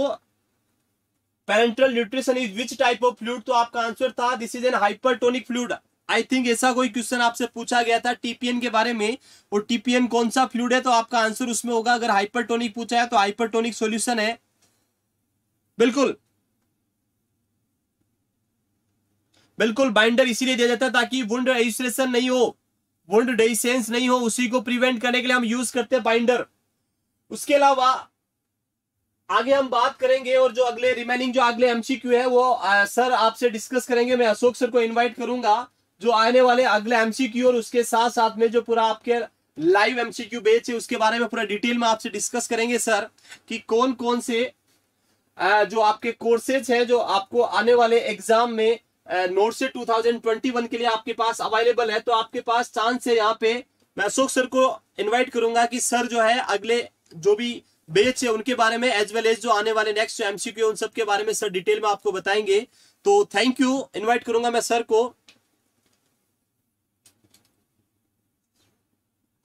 parenteral nutrition is which type of fluid तो आपका आंसर था this is an hypertonic fluid I think ऐसा कोई क्वेश्चन आपसे पूछा गया था टीपीएन के बारे में और टीपीएन कौन सा फ्लूड है तो आपका आंसर उसमें होगा अगर हाइपरटोनिक पूछा है तो हाइपरटोनिक सॉल्यूशन है बिल्कुल बिल्कुल बाइंडर इसीलिए दिया जाता है ताकि वुंड रजिस्ट्रेशन नहीं हो वुंड डेसेंस नहीं हो उसी को प्रिवेंट करने के लिए हम यूज करते हैं बाइंडर उसके अलावा आगे हम बात करेंगे और जो अगले रिमेनिंग जो अगले एमसीक्यू है वो आ, सर आपसे डिस्कस करेंगे मैं अशोक सर को इनवाइट करूंगा जो आने वाले अगले एमसीक्यू और उसके साथ साथ में जो पूरा आपके लाइव एमसीक्यू बेच है उसके बारे में पूरा डिटेल में आपसे डिस्कस करेंगे सर कि कौन कौन से जो आपके कोर्सेज हैं जो आपको आने वाले एग्जाम में नोट से 2021 के लिए आपके पास अवेलेबल है तो आपके पास चांस है यहाँ पे मैं अशोक सर को इन्वाइट करूंगा कि सर जो है अगले जो भी बेच है उनके बारे में एज वेल एज जो आने वाले नेक्स्ट एमसीक्यू उन सबके बारे में सर डिटेल में आपको बताएंगे तो थैंक यू इन्वाइट करूंगा मैं सर को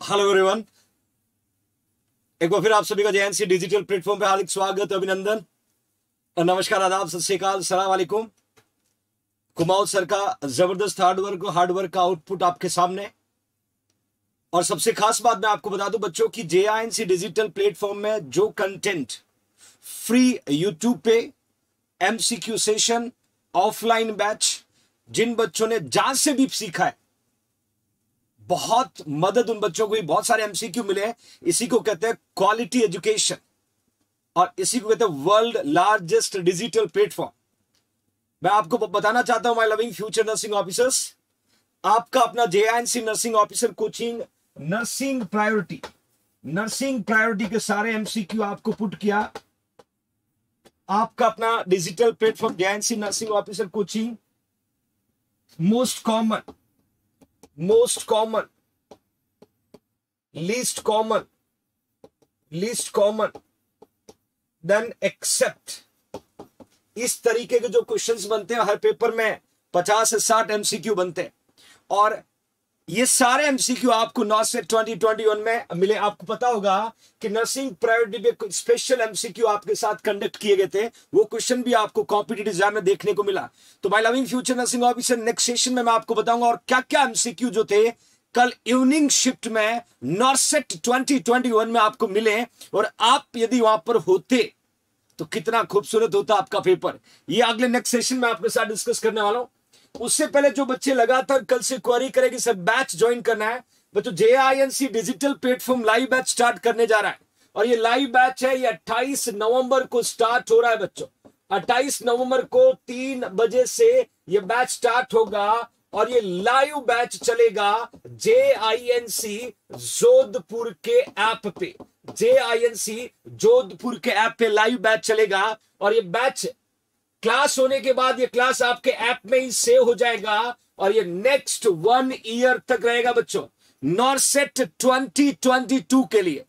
हेलो एवरीवन एक बार फिर आप सभी का जेएनसी डिजिटल प्लेटफॉर्म पे हार्दिक स्वागत अभिनंदन नमस्कार आदाब सत श्रीकाल सलाम वालेकुम कुमाऊ सर का जबरदस्त हार्डवर्क हार्डवर्क का आउटपुट आपके सामने और सबसे खास बात मैं आपको बता दूं बच्चों की जेआईएनसी डिजिटल प्लेटफॉर्म में जो कंटेंट फ्री यूट्यूब पे एमसीक्यू सेशन ऑफलाइन बैच जिन बच्चों ने जहां से भी सीखा है बहुत मदद उन बच्चों को बहुत सारे एमसीक्यू मिले हैं इसी को कहते हैं क्वालिटी एजुकेशन और इसी को कहते हैं वर्ल्ड लार्जेस्ट डिजिटल प्लेटफॉर्म मैं आपको बताना चाहता हूं my loving future nursing officers आपका अपना J nursing officer coaching nursing priority nursing priority के सारे एमसीक्यू आपको पुट किया आपका अपना digital platform J nursing officer coaching most common most common least common least common then except इस तरीके के जो क्वेश्चंस बनते हैं हर पेपर में पचास से साठ एमसीक्यू बनते हैं और ये सारे एमसीक्यू आपको ट्वेंटी से वन में मिले आपको पता होगा कि नर्सिंग प्रायोरिटी पे स्पेशल एमसीक्यू आपके साथ कंडक्ट किए गए थे वो क्वेश्चन भी आपको कॉम्पिटेटिव एग्जाम में देखने को मिला तो my loving future nursing officer next session में मैं आपको बताऊंगा और क्या क्या एमसीक्यू जो थे कल इवनिंग शिफ्ट में नॉर्सेट वन में आपको मिले और आप यदि वहां पर होते तो कितना खूबसूरत होता आपका पेपर ये अगले नेक्स्ट सेशन में आपके साथ डिस्कस करने वाला हूं उससे पहले जो बच्चे लगातार कल से क्वारी करेगी सर बैच ज्वाइन करना है बच्चों J I N C digital platform live batch start करने जा रहा है और ये लाइव बैच है ये 28 नवंबर को स्टार्ट हो रहा है बच्चों 28 नवंबर को तीन बजे से ये बैच स्टार्ट होगा और ये लाइव बैच चलेगा जे आई एन सी जोधपुर के ऐप पे जे आई एन सी जोधपुर के ऐप पे लाइव बैच चलेगा और ये बैच क्लास होने के बाद ये क्लास आपके ऐप में ही सेव हो जाएगा और ये नेक्स्ट वन ईयर तक रहेगा बच्चों नॉर्सेट 2022 के लिए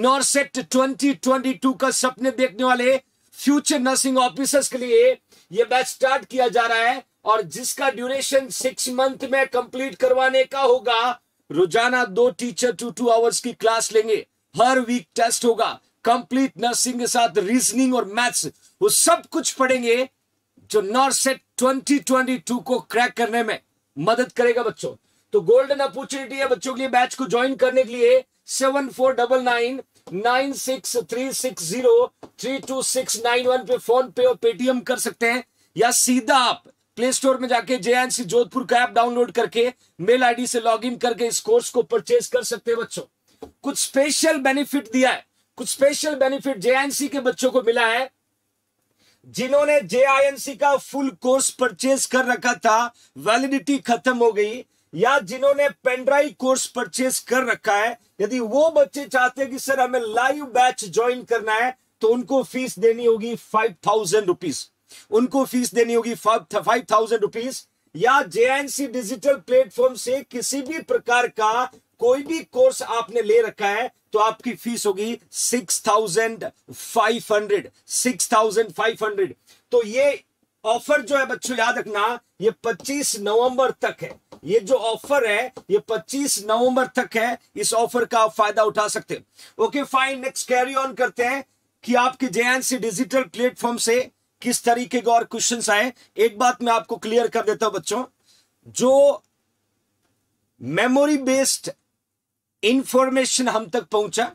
नॉर्सेट 2022 का सपने देखने वाले फ्यूचर नर्सिंग ऑफिसर्स के लिए ये बैच स्टार्ट किया जा रहा है और जिसका ड्यूरेशन सिक्स मंथ में कंप्लीट करवाने का होगा रोजाना दो टीचर टू टू आवर्स की क्लास लेंगे हर वीक टेस्ट होगा कंप्लीट नर्सिंग के साथ रीजनिंग और मैथ्स वो सब कुछ पढ़ेंगे जो नॉर्सेट 2022 को क्रैक करने में मदद करेगा बच्चों तो गोल्डन अपॉर्चुनिटी है बच्चों के लिए बैच को ज्वाइन करने के लिए seven four double nine nine six three six zero three two six nine one पे फोन पे और पेटीएम कर सकते हैं या सीधा आप प्ले स्टोर में जाके जेएनसी जोधपुर का ऐप डाउनलोड करके मेल आईडी से लॉगिन करके इस कोर्स को परचेज कर सकते हैं बच्चों कुछ स्पेशल बेनिफिट दिया है कुछ स्पेशल बेनिफिट जेएनसी के बच्चों को मिला है जिन्होंने जे का फुल कोर्स परचेज कर रखा था वैलिडिटी खत्म हो गई या जिन्होंने पेनड्राइव कोर्स परचेज कर रखा है यदि वो बच्चे चाहते हैं कि सर हमें लाइव बैच ज्वाइन करना है तो उनको फीस देनी होगी फाइव थाउजेंड रुपीज उनको फीस देनी होगी फाइव थाउजेंड रुपीज या जेएनसी डिजिटल प्लेटफॉर्म से किसी भी प्रकार का कोई भी कोर्स आपने ले रखा है तो आपकी फीस होगी six thousand five hundred six thousand five hundred तो ये ऑफर जो है बच्चों याद रखना ये 25 नवंबर तक है ये जो ऑफर है ये 25 नवंबर तक है इस ऑफर का आप फायदा उठा सकते हैं okay fine next carry on करते हैं कि आपके जेएनसी डिजिटल प्लेटफॉर्म से किस तरीके के और क्वेश्चन आए एक बात मैं आपको क्लियर कर देता हूं बच्चों जो मेमोरी बेस्ड इंफॉर्मेशन हम तक पहुंचा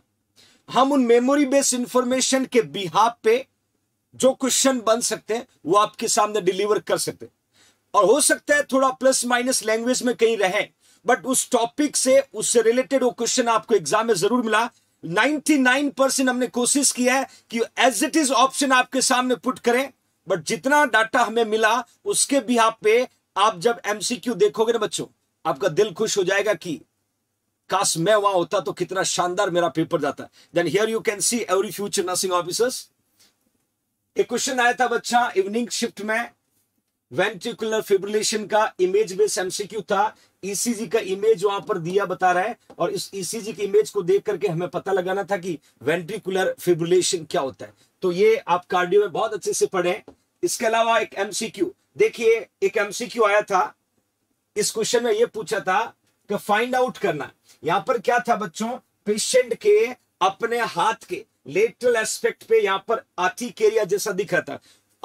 हम उन मेमोरी बेस्ड इंफॉर्मेशन के बिहाब पे जो क्वेश्चन बन सकते हैं वो आपके सामने डिलीवर कर सकते हैं और हो सकता है थोड़ा प्लस माइनस लैंग्वेज में कहीं रहे बट उस टॉपिक से उससे रिलेटेड वो क्वेश्चन आपको एग्जाम में जरूर मिला 99 परसेंट हमने कोशिश किया है कि एज इट इज ऑप्शन आपके सामने पुट करें बट जितना डाटा हमें मिला उसके बिहाब पे आप जब एमसीक्यू देखोगे ना बच्चों आपका दिल खुश हो जाएगा कि काश मैं वहां होता तो कितना शानदार मेरा पेपर जाता then here you can see every future nursing officers एक क्वेश्चन आया था बच्चा इवनिंग शिफ्ट में वेंट्रिकुलर फिब्रिलेशन का इमेज बेस एमसीक्यू था ईसीजी e का इमेज वहां पर दिया बता रहा है और इस ईसीजी की इमेज को देख करके हमें पता लगाना था कि वेंट्रिकुलर फिब्रिलेशन क्या होता है तो ये आप कार्डियो में बहुत अच्छे से पढ़े इसके अलावा एक एमसीक्यू देखिए एक एमसीक्यू आया था इस क्वेश्चन में ये पूछा था का फाइंड आउट करना यहां पर क्या था बच्चों पेशेंट के अपने हाथ के लेटरल एस्पेक्ट पे यहां पर आती एरिया जैसा रहा था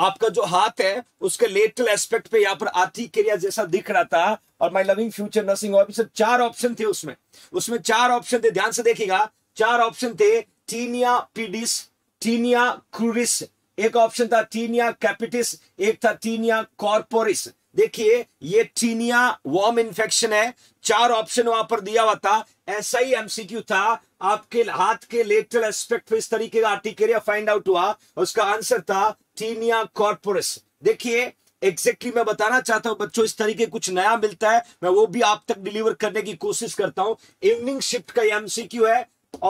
आपका जो हाथ है उसके लेटरल एस्पेक्ट पे यहां पर आती एरिया जैसा दिख रहा था और my loving future nursing officer चार ऑप्शन थे उसमें उसमें चार ऑप्शन थे ध्यान से देखिएगा चार ऑप्शन थे टीनिया पीडिस टीनिया क्रूरिस एक ऑप्शन था टीनिया कैपिटिस एक था टीनिया कॉर्पोरिस देखिए ये टीनिया वॉर्म इन्फेक्शन है चार ऑप्शन वहां पर दिया हुआ था ऐसा ही एमसीक्यू था आपके हाथ के लेटरल एस्पेक्ट पे इस तरीके का आर्टिकेरिया फाइंड आउट हुआ उसका आंसर था टीनिया कॉर्पोरस देखिए एग्जैक्टली exactly मैं बताना चाहता हूं बच्चों इस तरीके कुछ नया मिलता है मैं वो भी आप तक डिलीवर करने की कोशिश करता हूं इवनिंग शिफ्ट का एमसीक्यू है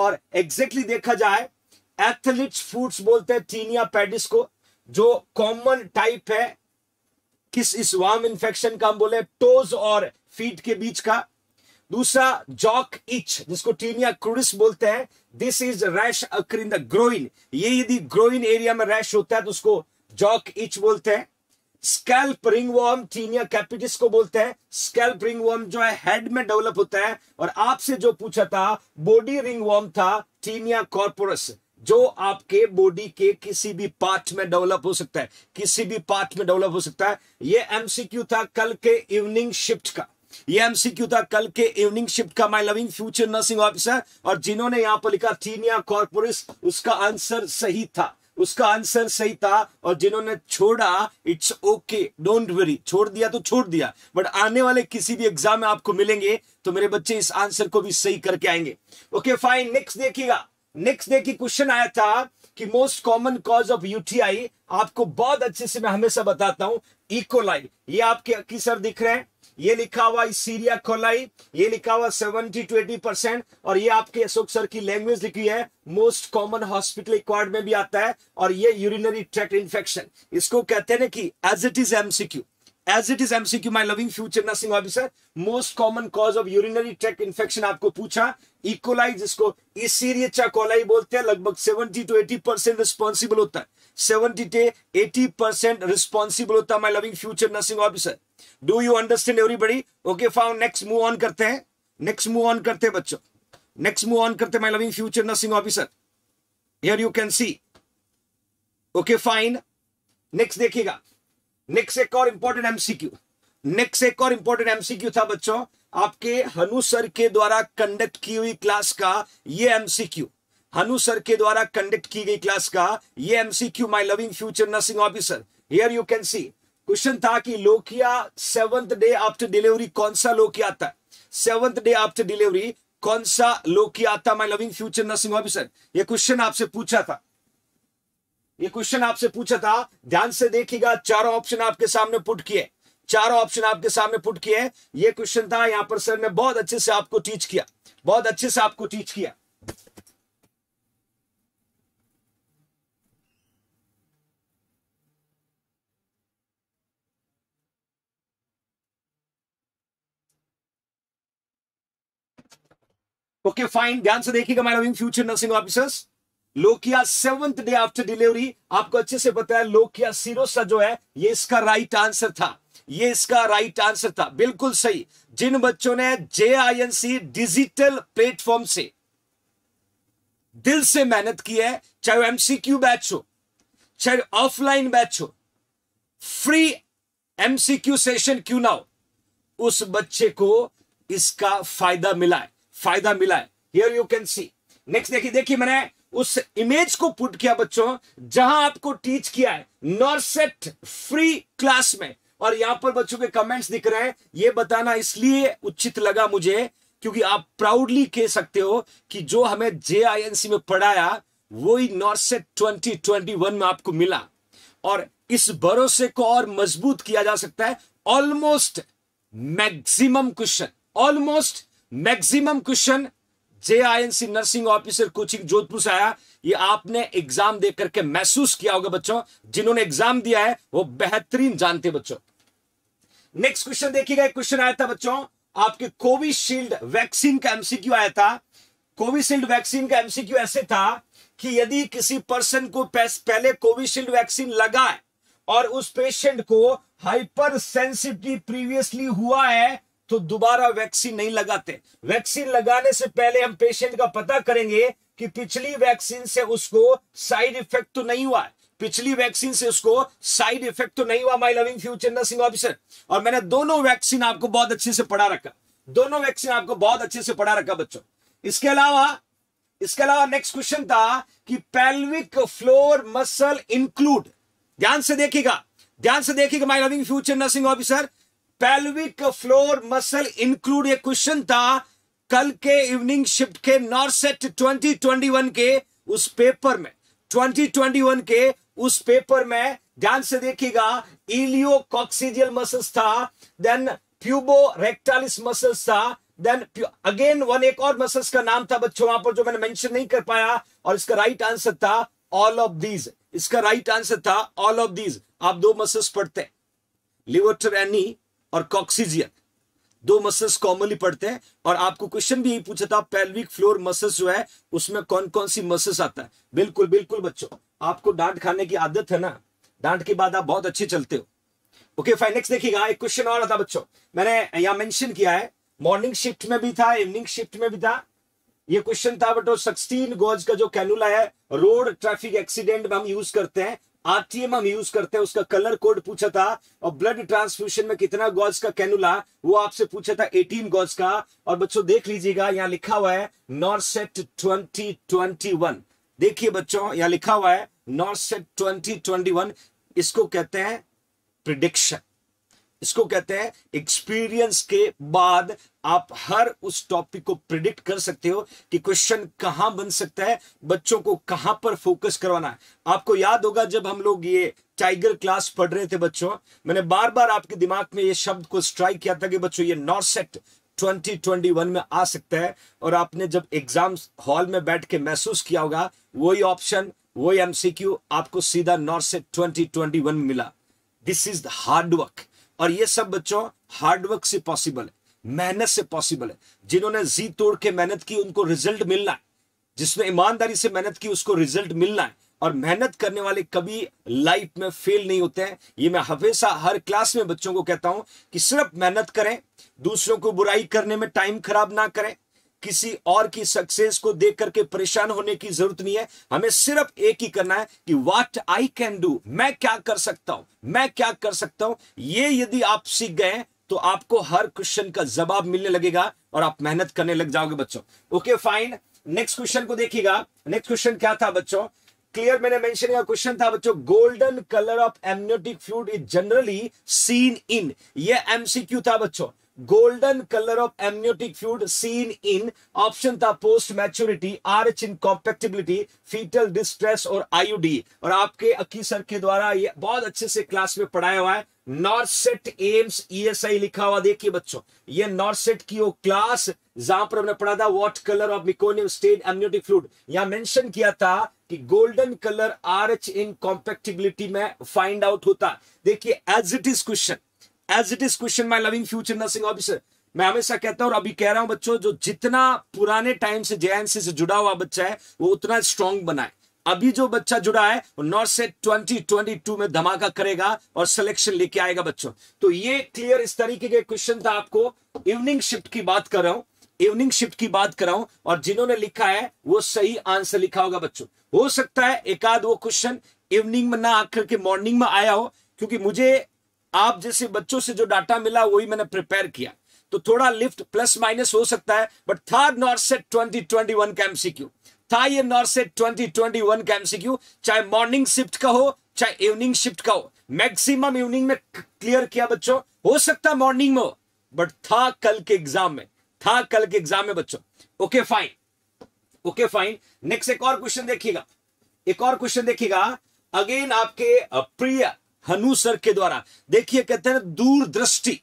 और एग्जैक्टली exactly देखा जाए एथलीट्स फूड्स बोलते हैं टीनिया पेडिस को जो कॉमन टाइप है किस इस वाम इंफेक्शन का हम बोले टोज और फीट के बीच का दूसरा जॉक इच जिसको टीनिया क्रूडिस बोलते हैं this is rash occur in the groin ये यदि ग्रोइन एरिया में रैश होता है तो उसको जॉक इच बोलते हैं स्कैल्प वॉर्म टीनिया कैपिटिस को बोलते हैं स्कैल्प वॉर्म जो है हेड में डेवलप होता है और आपसे जो पूछा था बॉडी रिंग वॉर्म था टीनिया कॉर्पोरस जो आपके बॉडी के किसी भी पार्ट में डेवलप हो सकता है किसी भी पार्ट में डेवलप हो सकता है यह एमसीक्यू था कल के इवनिंग शिफ्ट का यह एमसीक्यू था कल के इवनिंग शिफ्ट का my loving future nursing officer और जिन्होंने यहां पर लिखा थीनिया कॉर्पोरिस उसका आंसर सही था उसका आंसर सही था और जिन्होंने छोड़ा इट्स ओके डोंट वरी छोड़ दिया तो छोड़ दिया बट आने वाले किसी भी एग्जाम में आपको मिलेंगे तो मेरे बच्चे इस आंसर को भी सही करके आएंगे ओके फाइन नेक्स्ट देखिएगा नेक्स्ट डे की क्वेश्चन आया था कि most common cause of UTI आपको बहुत अच्छे से मैं हमेशा बताता हूं इकोलाई e ये आपके अक्की सर दिख रहे हैं ये लिखा हुआ सीरिया कोलाई ये लिखा हुआ सेवेंटी टू एटी परसेंट और ये आपके अशोक सर की लैंग्वेज लिखी है मोस्ट कॉमन हॉस्पिटल में भी आता है और ये यूरिनरी ट्रैक्ट इन्फेक्शन इसको कहते हैं ना कि as it is MCQ as it is MCQ my loving future nursing officer most common cause of urinary tract infection आपको पूछा इकोलाई जिसको इसीरियचा कोलाई बोलते हैं लगभग 70 टू 80 परसेंट रिस्पॉन्सिबल होता है 70 टू 80 परसेंट रिस्पॉन्सिबल होता है my loving future nursing officer do you understand everybody okay fine next move on करते हैं नेक्स्ट मूव ऑन करते हैं बच्चों नेक्स्ट मूव ऑन करते हैं my loving future nursing officer here you can see okay fine next देखिएगा next एक और इंपॉर्टेंट एमसीक्यू नेक्स्ट एक और इंपॉर्टेंट एमसीक्यू था बच्चों आपके हनु सर के द्वारा कंडक्ट की हुई क्लास का ये एमसीक्यू हनु सर के द्वारा कंडक्ट की गई क्लास का ये MCQ my loving future nursing officer here you can see question था कि lochia seventh day after delivery कौन सा लोकिया आता सेवंथ डे आफ्टर डिलीवरी कौन सा लोकिया आता my loving future nursing officer ये क्वेश्चन आपसे पूछा था ये क्वेश्चन आपसे पूछा था ध्यान से देखिएगा चारों ऑप्शन आपके सामने पुट किए चारों ऑप्शन आपके सामने पुट किए ये क्वेश्चन था यहां पर सर ने बहुत अच्छे से आपको टीच किया बहुत अच्छे से आपको टीच किया ओके फाइन ध्यान से देखिएगा madam in future nursing officers lochia seventh day after delivery आपको अच्छे से पता है लोकिया सीरोसा जो है ये इसका राइट आंसर था ये इसका राइट आंसर था बिल्कुल सही जिन बच्चों ने जे डिजिटल प्लेटफॉर्म से दिल से मेहनत की है चाहे एमसीक्यू बैच हो चाहे ऑफलाइन बैच हो फ्री एमसीक्यू सेशन क्यों ना हो उस बच्चे को इसका फायदा मिला है फायदा मिला है here you can see next देखिए देखिए मैंने उस इमेज को पुट किया बच्चों जहां आपको टीच किया है नॉर्सेट फ्री क्लास में और यहां पर बच्चों के कमेंट्स दिख रहे हैं ये बताना इसलिए उचित लगा मुझे क्योंकि आप प्राउडली कह सकते हो कि जो हमें जे में पढ़ाया वो ही नॉर्सेट वन में आपको मिला और इस भरोसे को और मजबूत किया जा सकता है almost maximum question almost maximum question J I N C nursing officer coaching Jodhpur से आया ये आपने एग्जाम दे करके महसूस किया होगा बच्चों जिन्होंने एग्जाम दिया है वो बेहतरीन जानते बच्चों नेक्स्ट क्वेश्चन देखिएगा क्वेश्चन आया था बच्चों आपके कोविशील्ड वैक्सीन का एमसीक्यू आया था कोविशील्ड वैक्सीन का एमसीक्यू ऐसे था कि यदि किसी पर्सन को पहले कोविशील्ड वैक्सीन लगाए और उस पेशेंट को हाइपर सेंसिटिव प्रीवियसली हुआ है तो दोबारा वैक्सीन नहीं लगाते वैक्सीन लगाने से पहले हम पेशेंट का पता करेंगे कि पिछली वैक्सीन से उसको साइड इफेक्ट तो नहीं हुआ है पिछली वैक्सीन से उसको साइड इफेक्ट तो नहीं हुआ माय लविंग फ्यूचर चन्ना सिंह ऑफिसर और मैंने दोनों वैक्सीन आपको बहुत अच्छे से पढ़ा रखा दोनों वैक्सीन आपको बहुत अच्छे से पढ़ा रखा बच्चों इसके अलावा इसके अलावा नेक्स्ट क्वेश्चन था कि पेल्विक फ्लोर मसल इंक्लूड ध्यान से देखिएगा ध्यान से देखिएगा my loving future nursing officer pelvic floor muscle include ये क्वेश्चन था कल के इवनिंग शिफ्ट के नॉर्सेट 2021 के उस पेपर में 2021 के उस पेपर में ध्यान से देखिएगा इलियो कॉक्सीजियल मसल्स था देन प्यूबो रेक्टालिस मसल्स था देन अगेन वन एक और मसल्स का नाम था बच्चों वहां पर जो मैंने मेंशन नहीं कर पाया और इसका राइट आंसर था ऑल ऑफ दीज इसका राइट आंसर था ऑल ऑफ दीज आप दो मसल्स पढ़ते हैं एनी और कॉक्सीजियल दो मसल्स कॉमनली पढ़ते हैं और आपको क्वेश्चन भी यही पूछा था पेल्विक फ्लोर मसल्स जो है उसमें कौन कौन सी मसल्स आता है बिल्कुल बिल्कुल बच्चों आपको डांट खाने की आदत है ना डांट के बाद आप बहुत अच्छे चलते हो ओके फाइन नेक्स्ट देखिएगा एक क्वेश्चन और आता बच्चों मैंने यहां मेंशन किया है मॉर्निंग शिफ्ट में भी था इवनिंग शिफ्ट में भी था ये क्वेश्चन था बटो सिक्सटीन गोज का जो कैनुला है रोड ट्रैफिक एक्सीडेंट में हम यूज करते हैं आरटीएम हम यूज करते हैं उसका कलर कोड पूछा था और ब्लड ट्रांसफ्यूशन में कितना गॉज का कैनुला वो आपसे पूछा था 18 गॉज का और बच्चों देख लीजिएगा यहाँ लिखा हुआ है नॉर्सेट 2021 देखिए बच्चों यहाँ लिखा हुआ है नॉर्सेट 2021 इसको कहते हैं प्रिडिक्शन इसको कहते हैं एक्सपीरियंस के बाद आप हर उस टॉपिक को प्रिडिक्ट कर सकते हो कि क्वेश्चन कहां बन सकता है बच्चों को कहां पर फोकस करवाना है आपको याद होगा जब हम लोग ये टाइगर क्लास पढ़ रहे थे बच्चों मैंने बार बार आपके दिमाग में ये शब्द को स्ट्राइक किया था कि बच्चों ये नॉर्सेट 2021 में आ सकता है और आपने जब एग्जाम हॉल में बैठ के महसूस किया होगा वही ऑप्शन वही एमसीक्यू आपको सीधा नॉर्सेट ट्वेंटी मिला दिस इज हार्डवर्क और ये सब बच्चों हार्डवर्क से पॉसिबल है मेहनत से पॉसिबल है जिन्होंने जी तोड़ के मेहनत की उनको रिजल्ट मिलना है जिसने ईमानदारी से मेहनत की उसको रिजल्ट मिलना है और मेहनत करने वाले कभी लाइफ में फेल नहीं होते हैं ये मैं हमेशा हर क्लास में बच्चों को कहता हूं कि सिर्फ मेहनत करें दूसरों को बुराई करने में टाइम खराब ना करें किसी और की सक्सेस को देख करके परेशान होने की जरूरत नहीं है हमें सिर्फ एक ही करना है कि व्हाट आई कैन डू मैं क्या कर सकता हूं मैं क्या कर सकता हूं ये यदि आप सीख गए तो आपको हर क्वेश्चन का जवाब मिलने लगेगा और आप मेहनत करने लग जाओगे बच्चों ओके फाइन नेक्स्ट क्वेश्चन को देखिएगा नेक्स्ट क्वेश्चन क्या था बच्चों क्लियर मैंने मेंशन किया क्वेश्चन था बच्चों golden colour of amniotic fluid is generally seen in ये एमसीक्यू था बच्चों golden colour of amniotic fluid seen in option था post maturity incompatibility fetal distress और आईयूडी और आपके अक्की सर के द्वारा ये बहुत अच्छे से क्लास में पढ़ाया हुआ है नॉर्सेट एम्स ईएसआई लिखा हुआ देखिए बच्चों ये नॉर्सेट की वो क्लास जहां पर हमने पढ़ा था what colour of meconium stained amniotic fluid यहां मेंशन किया था कि golden colour R H incompatibility में फाइंड आउट होता देखिए as it is question as it is question my loving future nursing officer मैं हमेशा कहता हूं और अभी कह रहा हूं बच्चों जो जितना पुराने टाइम से जेएनसी से जुड़ा हुआ बच्चा है वो उतना स्ट्रांग बनाए अभी जो बच्चा जुड़ा है वो नॉर्थ से 2022 में धमाका करेगा और सिलेक्शन लेके आएगा बच्चों तो ये क्लियर इस तरीके के क्वेश्चन था आपको इवनिंग शिफ्ट की बात कर रहा हूं इवनिंग शिफ्ट की बात कर रहा हूं और जिन्होंने लिखा है वो सही आंसर लिखा होगा बच्चों हो सकता है एक आध वो क्वेश्चन इवनिंग में ना आकर के मॉर्निंग में आया हो क्योंकि मुझे आप जैसे बच्चों से जो डाटा मिला वही मैंने प्रिपेयर किया तो थोड़ा लिफ्ट प्लस माइनस हो सकता है बट थर्ड नॉर्थ सेट 2021 का एमसीक्यू था ये नॉर्थ से 2021 का एमसीक्यू चाहे मॉर्निंग शिफ्ट का हो चाहे इवनिंग शिफ्ट का हो मैक्सिमम इवनिंग में क्लियर किया बच्चों हो सकता है मॉर्निंग में हो बट था कल के एग्जाम में था कल के एग्जाम में बच्चों okay fine okay fine next एक और क्वेश्चन देखिएगा एक और क्वेश्चन देखिएगा अगेन आपके प्रिय हनु सर के द्वारा देखिए कहते हैं दूरदृष्टि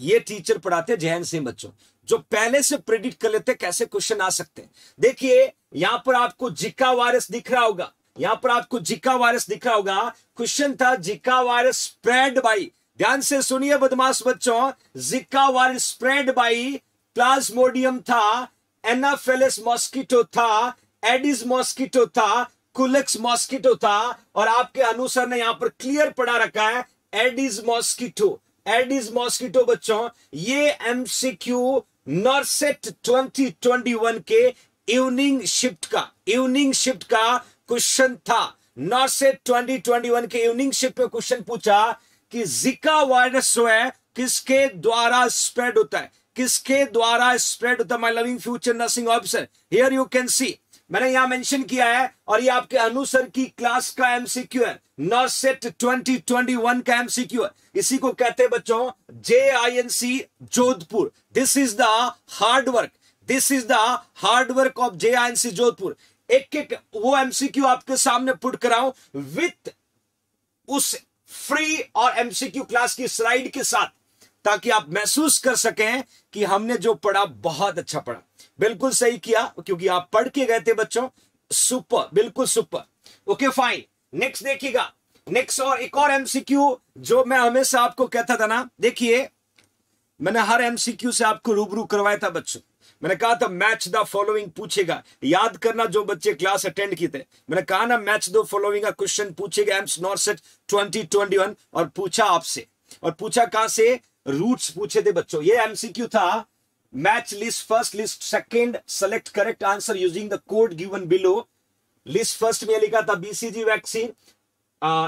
ये टीचर पढ़ाते जैन सिंह बच्चों जो पहले से प्रेडिक्ट कर लेते कैसे क्वेश्चन आ सकते हैं देखिए यहां पर आपको जिका वायरस दिख रहा होगा यहां पर आपको जिका वायरस दिख रहा होगा क्वेश्चन था जिका वायरस स्प्रेड बाई ध्यान से सुनिए बदमाश बच्चों जिका वायरस स्प्रेड बाई प्लाज्मोडियम था एनाफेलिस मॉस्किटो था एडिस मॉस्किटो था कुलेक्स मॉस्किटो था और आपके अनुसार ने यहां पर क्लियर पढ़ा रखा है एडिस मॉस्किटो एडिस मॉस्किटो बच्चों ये एमसीक्यू नॉर्सेट 2021 के इवनिंग शिफ्ट का इवनिंग शिफ्ट का क्वेश्चन था नॉर्सेट 2021 के इवनिंग शिफ्ट में क्वेश्चन पूछा कि जिका वायरस जो है किसके द्वारा स्प्रेड होता है किसके द्वारा स्प्रेड होता है my loving future nursing officer here you can see मैंने यहां मेंशन किया है और ये आपके अनुसर की क्लास का एमसीक्यू है ट्वेंटी 2021 का एमसीक्यू है इसी को कहते हैं बच्चों J I N C Jodhpur this is the hard work this is the hard work of J I N C Jodhpur एक एक वो एमसीक्यू आपके सामने पुट कराऊं विथ उस फ्री और एमसीक्यू क्लास की स्लाइड के साथ ताकि आप महसूस कर सकें कि हमने जो पढ़ा बहुत अच्छा पढ़ा बिल्कुल सही किया क्योंकि आप पढ़ के गए थे बच्चों सुपर बिल्कुल सुपर ओके फाइन नेक्स्ट देखिएगा नेक्स्ट और एक और एमसीक्यू जो मैं हमेशा आपको कहता था ना देखिए मैंने हर एमसीक्यू से आपको रूबरू करवाया था बच्चों मैंने कहा था मैच द फॉलोइंग पूछेगा याद करना जो बच्चे क्लास अटेंड किए थे मैंने कहा ना मैच द फॉलोइंग का क्वेश्चन पूछेगा एम्स नॉर्सेट वन और पूछा आपसे और पूछा कहा से रूट्स पूछे थे बच्चों ये एमसीक्यू था match list first list second select correct answer using the code given below list first में लिखा था बीसीजी वैक्सीन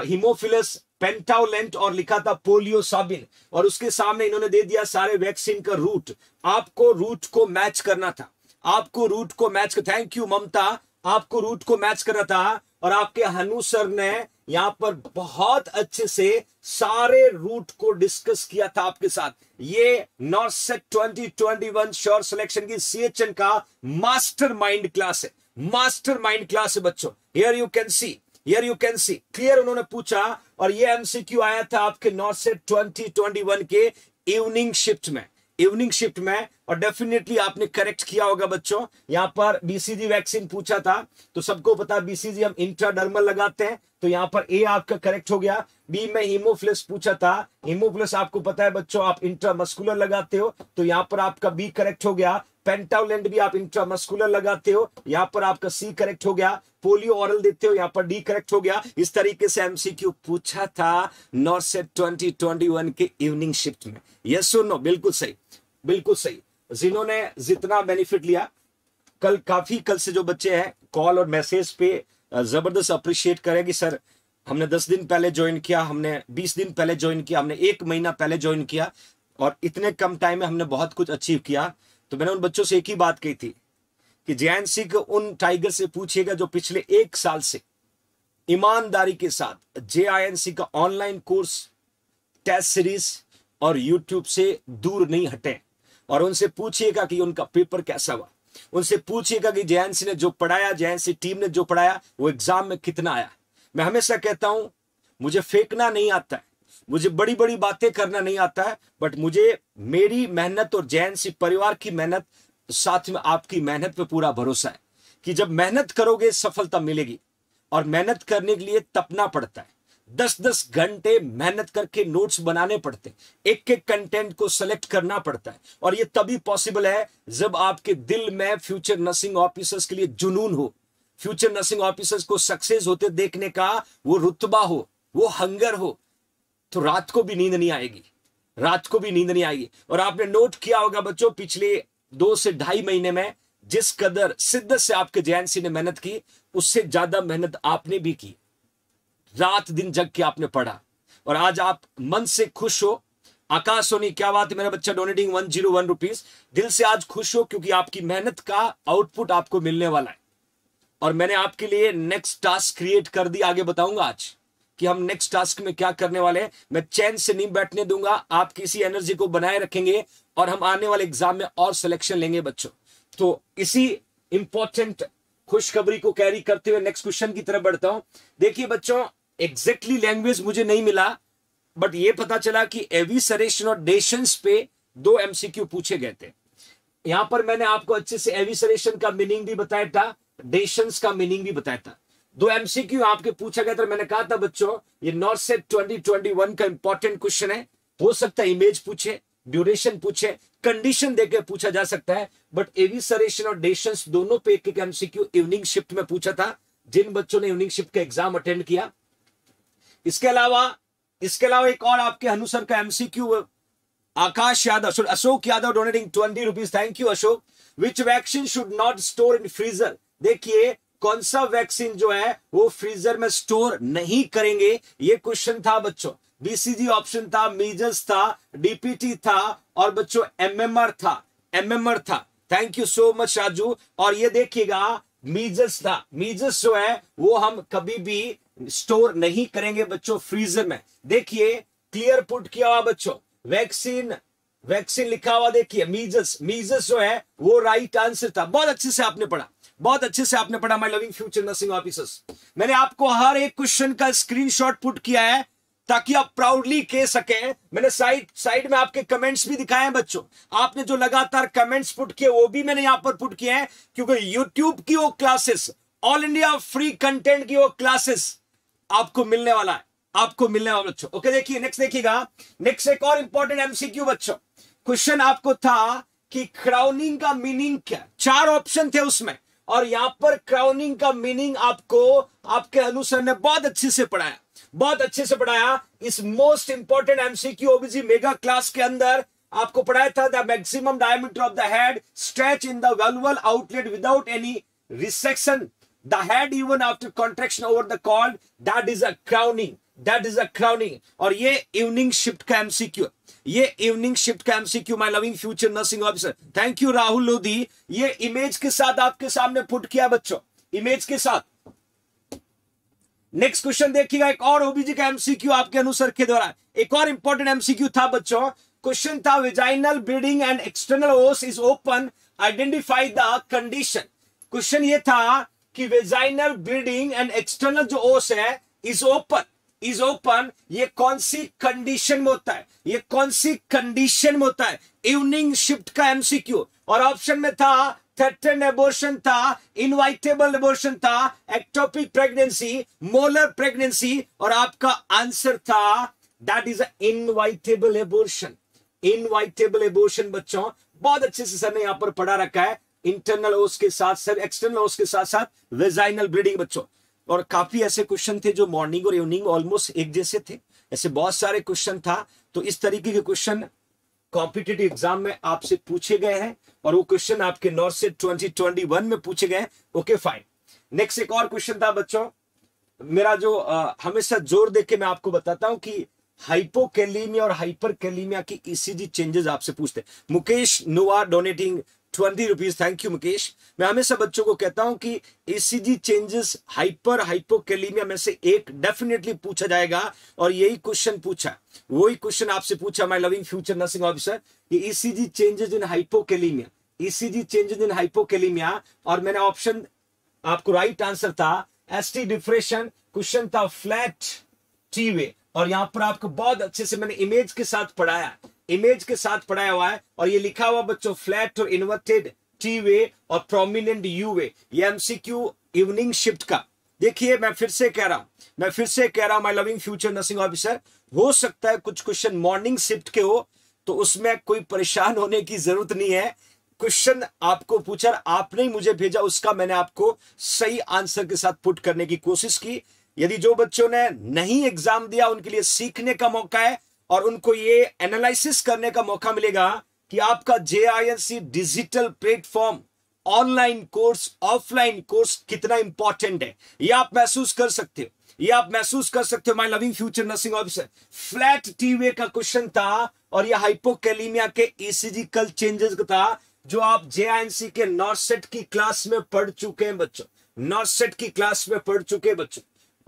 हिमोफिलस पेंटाउलेंट और लिखा था पोलियो साबिन और उसके सामने इन्होंने दे दिया सारे वैक्सीन का रूट आपको रूट को मैच करना था आपको रूट को मैच कर थैंक यू ममता आपको रूट को मैच करना था और आपके हनु सर ने यहां पर बहुत अच्छे से सारे रूट को डिस्कस किया था आपके साथ ये NORCET twenty twenty one sure selection की सीएचएन का मास्टर माइंड क्लास है मास्टर माइंड क्लास है बच्चों here you can see here you can see clear उन्होंने पूछा और ये एमसीक्यू आया था आपके नॉर्थ ट्वेंटी वन के इवनिंग शिफ्ट में इवनिंग शिफ्ट में और डेफिनेटली आपने करेक्ट किया होगा बच्चों यहाँ पर बीसीजी वैक्सीन पूछा था तो सबको पता बीसीजी हम इंट्राडर्मल लगाते हैं तो यहाँ पर ए आपका करेक्ट हो गया बी में हिमोफ्लस पूछा था हीमोफ्लेस आपको पता है बच्चों आप इंट्रामस्कुलर लगाते हो तो यहाँ पर आपका बी करेक्ट हो गया पेंटावलेंड भी आप इंट्रामस्कुलर लगाते हो यहाँ पर आपका सी करेक्ट हो गया पोलियो ऑरल देते हो यहां पर डी करेक्ट हो गया इस तरीके से एमसीक्यू पूछा था ट्वेंटी वन के इवनिंग शिफ्ट में यस और नो बिल्कुल सही बिल्कुल सही जिन्होंने जितना बेनिफिट लिया कल काफी कल से जो बच्चे हैं कॉल और मैसेज पे जबरदस्त अप्रिशिएट करें कि सर हमने दस दिन पहले ज्वाइन किया हमने बीस दिन पहले ज्वाइन किया हमने एक महीना पहले ज्वाइन किया और इतने कम टाइम में हमने बहुत कुछ अचीव किया तो मैंने उन बच्चों से एक ही बात कही थी कि जैन सिंह उन टाइगर से पूछिएगा जो पिछले एक साल से ईमानदारी के साथ जे का ऑनलाइन कोर्स टेस्ट सीरीज और यूट्यूब से दूर नहीं हटे और उनसे पूछिएगा कि उनका पेपर कैसा हुआ उनसे पूछिएगा कि जैन ने जो पढ़ाया जैन टीम ने जो पढ़ाया वो एग्जाम में कितना आया मैं हमेशा कहता हूं मुझे फेंकना नहीं आता है मुझे बड़ी बड़ी बातें करना नहीं आता है बट मुझे मेरी मेहनत और जैन सिंह परिवार की मेहनत साथ में आपकी मेहनत पे पूरा भरोसा है कि जब मेहनत करोगे सफलता मिलेगी और मेहनत करने के लिए तपना पड़ता है दस दस घंटे मेहनत करके नोट्स बनाने पड़ते हैं एक एक कंटेंट को सेलेक्ट करना पड़ता है और ये तभी पॉसिबल है जब आपके दिल में फ्यूचर नर्सिंग ऑफिसर्स के लिए जुनून हो फ्यूचर नर्सिंग ऑफिसर्स को सक्सेस होते देखने का वो रुतबा हो वो हंगर हो तो रात को भी नींद नहीं आएगी रात को भी नींद नहीं आएगी और आपने नोट किया होगा बच्चों पिछले दो से ढाई महीने में जिस कदर सिद्ध से आपके जैन सिंह ने मेहनत की उससे ज्यादा मेहनत आपने भी की रात दिन जग के आपने पढ़ा और आज आप मन से खुश हो आकाश होनी क्या बात है मेरा बच्चा donating one zero one rupees दिल से आज खुश हो क्योंकि आपकी मेहनत का आउटपुट आपको मिलने वाला है और मैंने आपके लिए नेक्स्ट टास्क क्रिएट कर दी आगे बताऊंगा आज कि हम नेक्स्ट टास्क में क्या करने वाले हैं मैं चैन से नहीं बैठने दूंगा आप किसी एनर्जी को बनाए रखेंगे और हम आने वाले एग्जाम में और सिलेक्शन लेंगे बच्चों तो इसी इंपॉर्टेंट खुशखबरी को कैरी करते हुए नेक्स्ट क्वेश्चन की तरफ बढ़ता हूं देखिए बच्चों एग्जैक्टली लैंग्वेज मुझे नहीं मिला बट ये पता चला कि एवी सरेशन और डेशंस पे दो एमसीक्यू पूछे गए थे यहां पर मैंने आपको अच्छे से सरेशन का मीनिंग भी बताया था डेशंस का मीनिंग भी बताया था दो एमसीक्यू आपके पूछा गया था मैंने कहा था बच्चों ये नॉर्थ सेट 2021 का इंपॉर्टेंट क्वेश्चन है हो सकता है इमेज पूछे ड्यूरेशन पूछे कंडीशन देके पूछा जा सकता है बट एविसरेशन और डेशन दोनों पे एक एक एमसीक्यू इवनिंग शिफ्ट में पूछा था जिन बच्चों ने इवनिंग शिफ्ट का एग्जाम अटेंड किया इसके अलावा इसके अलावा एक और आपके अनुसर का MCQ Aakash Yadav Ashok Yadav donating twenty rupees thank you Ashok which vaccine should not store in freezer देखिए कौन सा वैक्सीन जो है वो फ्रीजर में स्टोर नहीं करेंगे ये क्वेश्चन था बच्चों बीसीजी ऑप्शन था मीजल्स था डीपीटी था और बच्चों एमएमआर था एमएमआर था thank you so much Raju और ये देखिएगा मीजल्स था मीजल्स जो है वो हम कभी भी स्टोर नहीं करेंगे बच्चों फ्रीजर में देखिए क्लियर पुट किया हुआ बच्चों वैक्सीन वैक्सीन लिखा हुआ देखिए मीजस मीजस जो है वो राइट आंसर था बहुत अच्छे से आपने पढ़ा बहुत अच्छे से आपने पढ़ा my loving future nursing officers मैंने आपको हर एक क्वेश्चन का स्क्रीन पुट किया है ताकि आप प्राउडली कह सके मैंने साइड साइड में आपके कमेंट्स भी दिखाए हैं बच्चों आपने जो लगातार कमेंट्स पुट किए वो भी मैंने यहां पर पुट किए हैं क्योंकि यूट्यूब की वो classes all India free content की वो क्लासेस आपको मिलने वाला है आपको मिलने वाला बच्चों ओके देखिए नेक्स्ट देखिएगा नेक्स्ट एक और इंपॉर्टेंट एमसीक्यू बच्चों क्वेश्चन आपको था कि क्राउनिंग का मीनिंग क्या चार ऑप्शन थे उसमें और यहां पर क्राउनिंग का मीनिंग आपको आपके अनुसर ने बहुत अच्छे से पढ़ाया बहुत अच्छे से पढ़ाया इस most important MCQ OBC mega class के अंदर आपको पढ़ाया था the maximum diameter of the head stretch in the vulval outlet without any recession the head even after contraction over the called that is a crowning that is a crowning और ये evening shift का MCQ ये evening shift का MCQ my loving future nursing officer thank you Rahul Lodhi ये image के साथ आपके सामने पुट किया बच्चों इमेज के साथ नेक्स्ट क्वेश्चन देखिएगा एक और ओबीजी का एमसीक्यू आपके अनुसार के द्वारा एक और इंपॉर्टेंट एमसीक्यू था बच्चों क्वेश्चन था vaginal bleeding and external os is open identify the condition question ये था कि वेजाइनल ब्रीडिंग एंड एक्सटर्नल जो ओस है इज ओपन इज ओपन ये कौन सी कंडीशन में होता है ये कौन सी कंडीशन में होता है इवनिंग शिफ्ट का एमसीक्यू और ऑप्शन में था थर्टन एबोर्शन था इनवाइटेबल एबोर्शन था एक्टोपिक प्रेगनेंसी मोलर प्रेगनेंसी और आपका आंसर था that is inevitable abortion inevitable abortion बच्चों बहुत अच्छे से सर ने यहां पर पढ़ा रखा है इंटरनल ओस के साथ सर एक्सटर्नल ओस के साथ साथ वेजाइनल ब्रीडिंग बच्चों और काफी ऐसे क्वेश्चन थे जो मॉर्निंग और इवनिंग ऑलमोस्ट एक जैसे थे ऐसे बहुत सारे क्वेश्चन था तो इस तरीके के क्वेश्चन कॉम्पिटेटिव एग्जाम में आपसे पूछे गए हैं और वो क्वेश्चन आपके नॉर्थ से ट्वेंटी ट्वेंटी वन में पूछे गए ओके फाइन नेक्स्ट एक और क्वेश्चन था बच्चों मेरा जो आ, हमेशा जोर देके मैं आपको बताता हूं कि हाइपोकेलीमिया और हाइपरकेलीमिया की ईसीजी e चेंजेस आपसे पूछते हैं Mukesh Nova donating twenty rupees thank you Mukesh मैं हमेशा बच्चों को कहता हूं कि एसीजी चेंजेस हाइपर हाइपोकेलीमिया में से एक डेफिनेटली पूछा जाएगा और यही क्वेश्चन पूछा वही क्वेश्चन आपसे पूछा my loving future nursing officer कि ECG changes in hypokalaemia ECG changes in hypokalaemia और मैंने ऑप्शन आपको राइट आंसर था एसटी डिफ्रेशन क्वेश्चन था फ्लैट टीवे और यहां पर आपको बहुत अच्छे से मैंने इमेज के साथ पढ़ाया इमेज के साथ पढ़ाया हुआ है और ये लिखा हुआ बच्चों फ्लैट और इन्वर्टेड टी वे और प्रोमिनेंट यू वे ये एमसीक्यू इवनिंग शिफ्ट का देखिए मैं फिर से कह रहा हूं मैं फिर से कह रहा हूं my loving future nursing officer हो सकता है कुछ क्वेश्चन मॉर्निंग शिफ्ट के हो तो उसमें कोई परेशान होने की जरूरत नहीं है क्वेश्चन आपको पूछा आपने ही मुझे भेजा उसका मैंने आपको सही आंसर के साथ पुट करने की कोशिश की यदि जो बच्चों ने नहीं एग्जाम दिया उनके लिए सीखने का मौका है और उनको ये एनालिसिस करने का मौका मिलेगा कि आपका J digital platform online course offline course कितना इंपॉर्टेंट है ये आप महसूस कर सकते हो ये आप महसूस कर सकते हो my loving future nursing officer flat T wave का क्वेश्चन था और ये हाइपोकैलीमिया के e कल चेंजेस का था जो आप जे के नॉर्सेट की क्लास में पढ़ चुके हैं बच्चों नॉर्सेट की क्लास में पढ़ चुके हैं बच्चों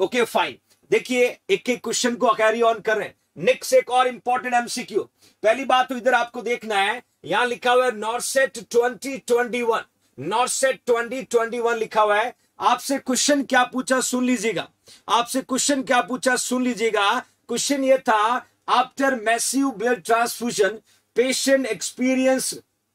ओके फाइन देखिए एक एक क्वेश्चन को कैरी ऑन कर रहे हैं नेक्स्ट एक और इंपॉर्टेंट एमसीक्यू पहली बात तो इधर आपको देखना है यहां लिखा हुआ है NORCET twenty twenty one NORCET twenty twenty one लिखा हुआ है आपसे क्वेश्चन क्या पूछा सुन लीजिएगा आपसे क्वेश्चन क्या पूछा सुन लीजिएगा क्वेश्चन ये था after massive blood transfusion patient experience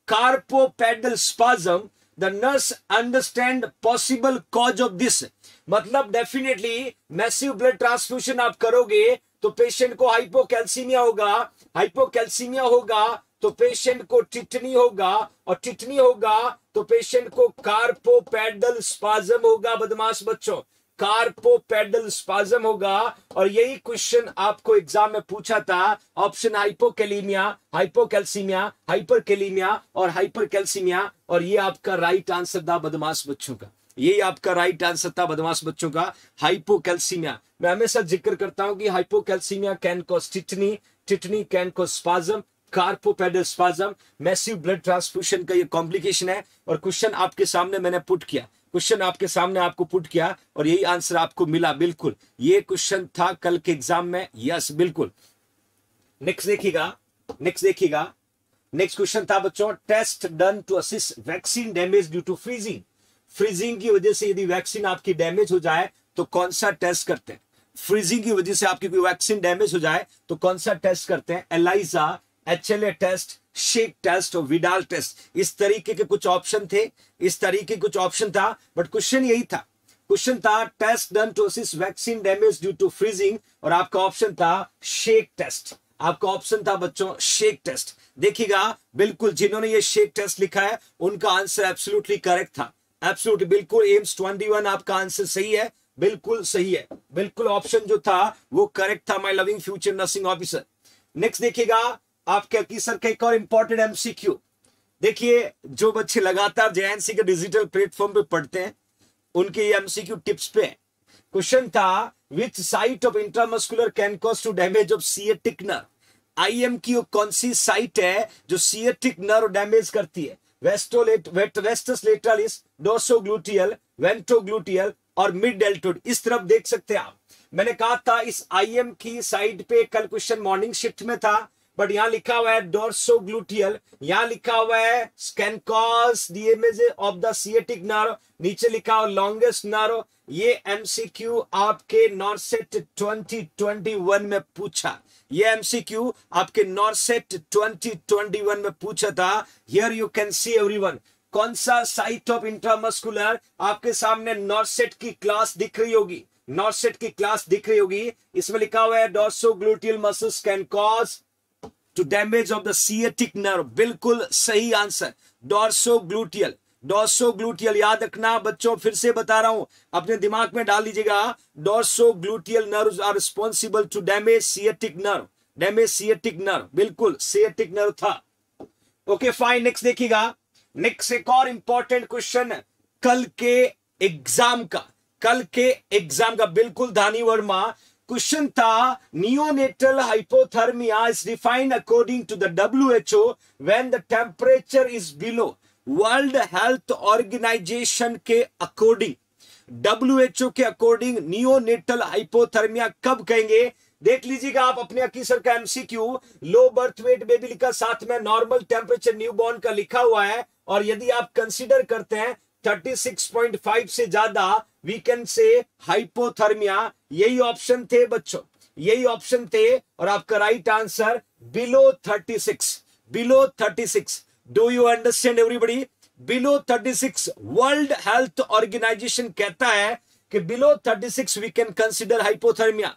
carpopedal spasm the nurse understand possible cause of this मतलब डेफिनेटली मैसिव ब्लड ट्रांसफ्यूजन आप करोगे तो पेशेंट को हाइपोकैल्सीमिया होगा हाइपोकैल्सीमिया होगा तो पेशेंट को टिटनी होगा और टिटनी होगा तो पेशेंट को कार्पो पैडल स्पाजम होगा बदमाश बच्चों कार्पो पैडल स्पाजम होगा और यही क्वेश्चन आपको एग्जाम में पूछा था ऑप्शन हाइपोकेलीमिया हाइपोकैल्सीमिया कैलिमिया और हाइपरकैल्सीमिया और ये आपका राइट आंसर था बदमाश बच्चों का यही आपका राइट आंसर था बदमाश बच्चों का हाइपोकैल्सीमिया मैं हमेशा जिक्र करता हूं कि hypocalcaemia can cause tetany tetany can cause spasm carpopedal spasm massive blood transfusion का ये कॉम्प्लिकेशन है और क्वेश्चन आपके सामने मैंने पुट किया क्वेश्चन आपके सामने आपको पुट किया और यही आंसर आपको मिला बिल्कुल ये क्वेश्चन था कल के एग्जाम में यस बिल्कुल नेक्स्ट देखिएगा नेक्स्ट देखिएगा नेक्स्ट क्वेश्चन था बच्चों test done to assist vaccine damage due to freezing freezing की वजह से यदि वैक्सीन आपकी डैमेज हो जाए तो कौन सा टेस्ट करते हैं फ्रीजिंग की वजह से आपकी कोई वैक्सीन डैमेज हो जाए तो कौन सा टेस्ट करते हैं ELISA H test shake test और विडाल टेस्ट इस तरीके के कुछ ऑप्शन थे इस तरीके कुछ ऑप्शन था बट क्वेश्चन यही था क्वेश्चन था test done to assess vaccine damage due to freezing और आपका ऑप्शन था शेक टेस्ट आपका ऑप्शन था बच्चों शेक टेस्ट देखिएगा बिल्कुल जिन्होंने ये शेक टेस्ट लिखा है उनका आंसर एब्सोल्युटली करेक्ट था एब्सोल्युटली बिल्कुल एम्स 21 आपका आंसर सही है बिल्कुल सही है बिल्कुल ऑप्शन जो था वो करेक्ट था my loving future nursing officer next देखिएगा आपके अकी सर का एक और इंपॉर्टेंट एमसीक्यू देखिए जो बच्चे लगातार जेएनसी के डिजिटल प्लेटफॉर्म पे पढ़ते हैं उनके ये एमसीक्यू टिप्स पे क्वेश्चन था with site of intramuscular can cause to damage of nerve I M की कौन सी साइट है जो सीएटिक नर्व डैमेज करती है वेस्टस वेंट्रोग्लूटियल और मिड डेल्टोड इस तरफ देख सकते हैं आप मैंने कहा था इस आईएम की साइड पे कल क्वेश्चन मॉर्निंग शिफ्ट में था बट यहां लिखा हुआ है ग्लूटियल यहां लिखा हुआ है scanned of the sciatic nerve नीचे लिखा हुआ लॉन्गेस्ट नर्व ये एमसीक्यू आपके नॉर्सेट 2021 में पूछा ये एमसीक्यू आपके नॉर्सेट 2021 में पूछा था here you can see everyone कौन सा साइट ऑफ इंट्रामस्कुलर आपके सामने नॉर्सेट की क्लास दिख रही होगी नॉर्सेट की क्लास दिख रही होगी इसमें लिखा हुआ है dorsogluteal muscles can cause to damage of the sciatic nerve बिल्कुल सही answer dorsogluteal dorsogluteal याद रखना बच्चों फिर से बता रहा हूं अपने दिमाग में डाल लीजिएगा dorsogluteal nerve are responsible to damage sciatic nerve damage sciatic nerve बिल्कुल सिएटिक नर्व था ओके फाइन नेक्स्ट देखिएगा नेक्स्ट एक और इंपॉर्टेंट क्वेश्चन कल के एग्जाम का कल के एग्जाम का बिल्कुल धानी वर्मा क्वेश्चन था neonatal hypothermia is defined according to the O when the temperature is below World Health Organization के अकॉर्डिंग डब्ल्यू एच ओ के अकॉर्डिंग नियोनेटल हाइपोथर्मिया कब कहेंगे देख लीजिएगा आप अपने अकीसर का MCQ low birth weight baby लिखा साथ में नॉर्मल टेम्परेचर न्यूबॉर्न का लिखा हुआ है और यदि आप कंसिडर करते हैं 36.5 से ज्यादा वी कैन से हाइपोथर्मिया यही ऑप्शन थे बच्चों यही ऑप्शन थे और आपका right answer below thirty six below thirty six do you understand everybody below thirty six World Health Organization कहता है कि below thirty six we can consider hypothermia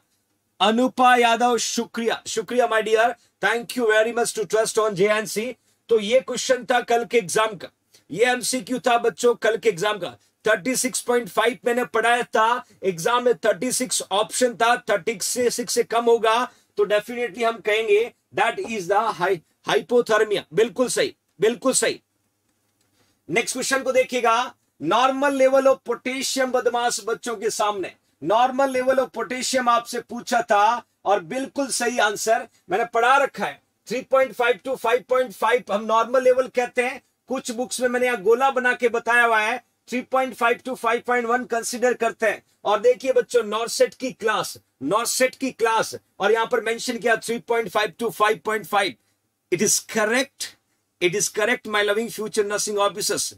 Anupa Yadav शुक्रिया शुक्रिया my dear thank you very much to trust on J तो ये question था कल के एग्जाम का ये एमसीक्यू था बच्चों कल के एग्जाम का 36.5 मैंने पढ़ाया था एग्जाम में 36 ऑप्शन था 36 से 6 से कम होगा तो डेफिनेटली हम कहेंगे दैट इज द हाइपोथर्मिया बिल्कुल सही बिल्कुल सही नेक्स्ट क्वेश्चन को देखिएगा नॉर्मल लेवल ऑफ पोटेशियम बदमाश बच्चों के सामने नॉर्मल लेवल ऑफ पोटेशियम आपसे पूछा था और बिल्कुल सही आंसर मैंने पढ़ा रखा है 3.5 टू 5.5 हम नॉर्मल लेवल कहते हैं कुछ बुक्स में मैंने यहां गोला बना के बताया हुआ है 3.5 टू 5.1 कंसीडर करते हैं और देखिए बच्चों नॉर्सेट की क्लास नॉर्सेट की क्लास और यहां पर मेंशन किया 3.5 to 5.5 it is correct it is correct my loving future nursing officers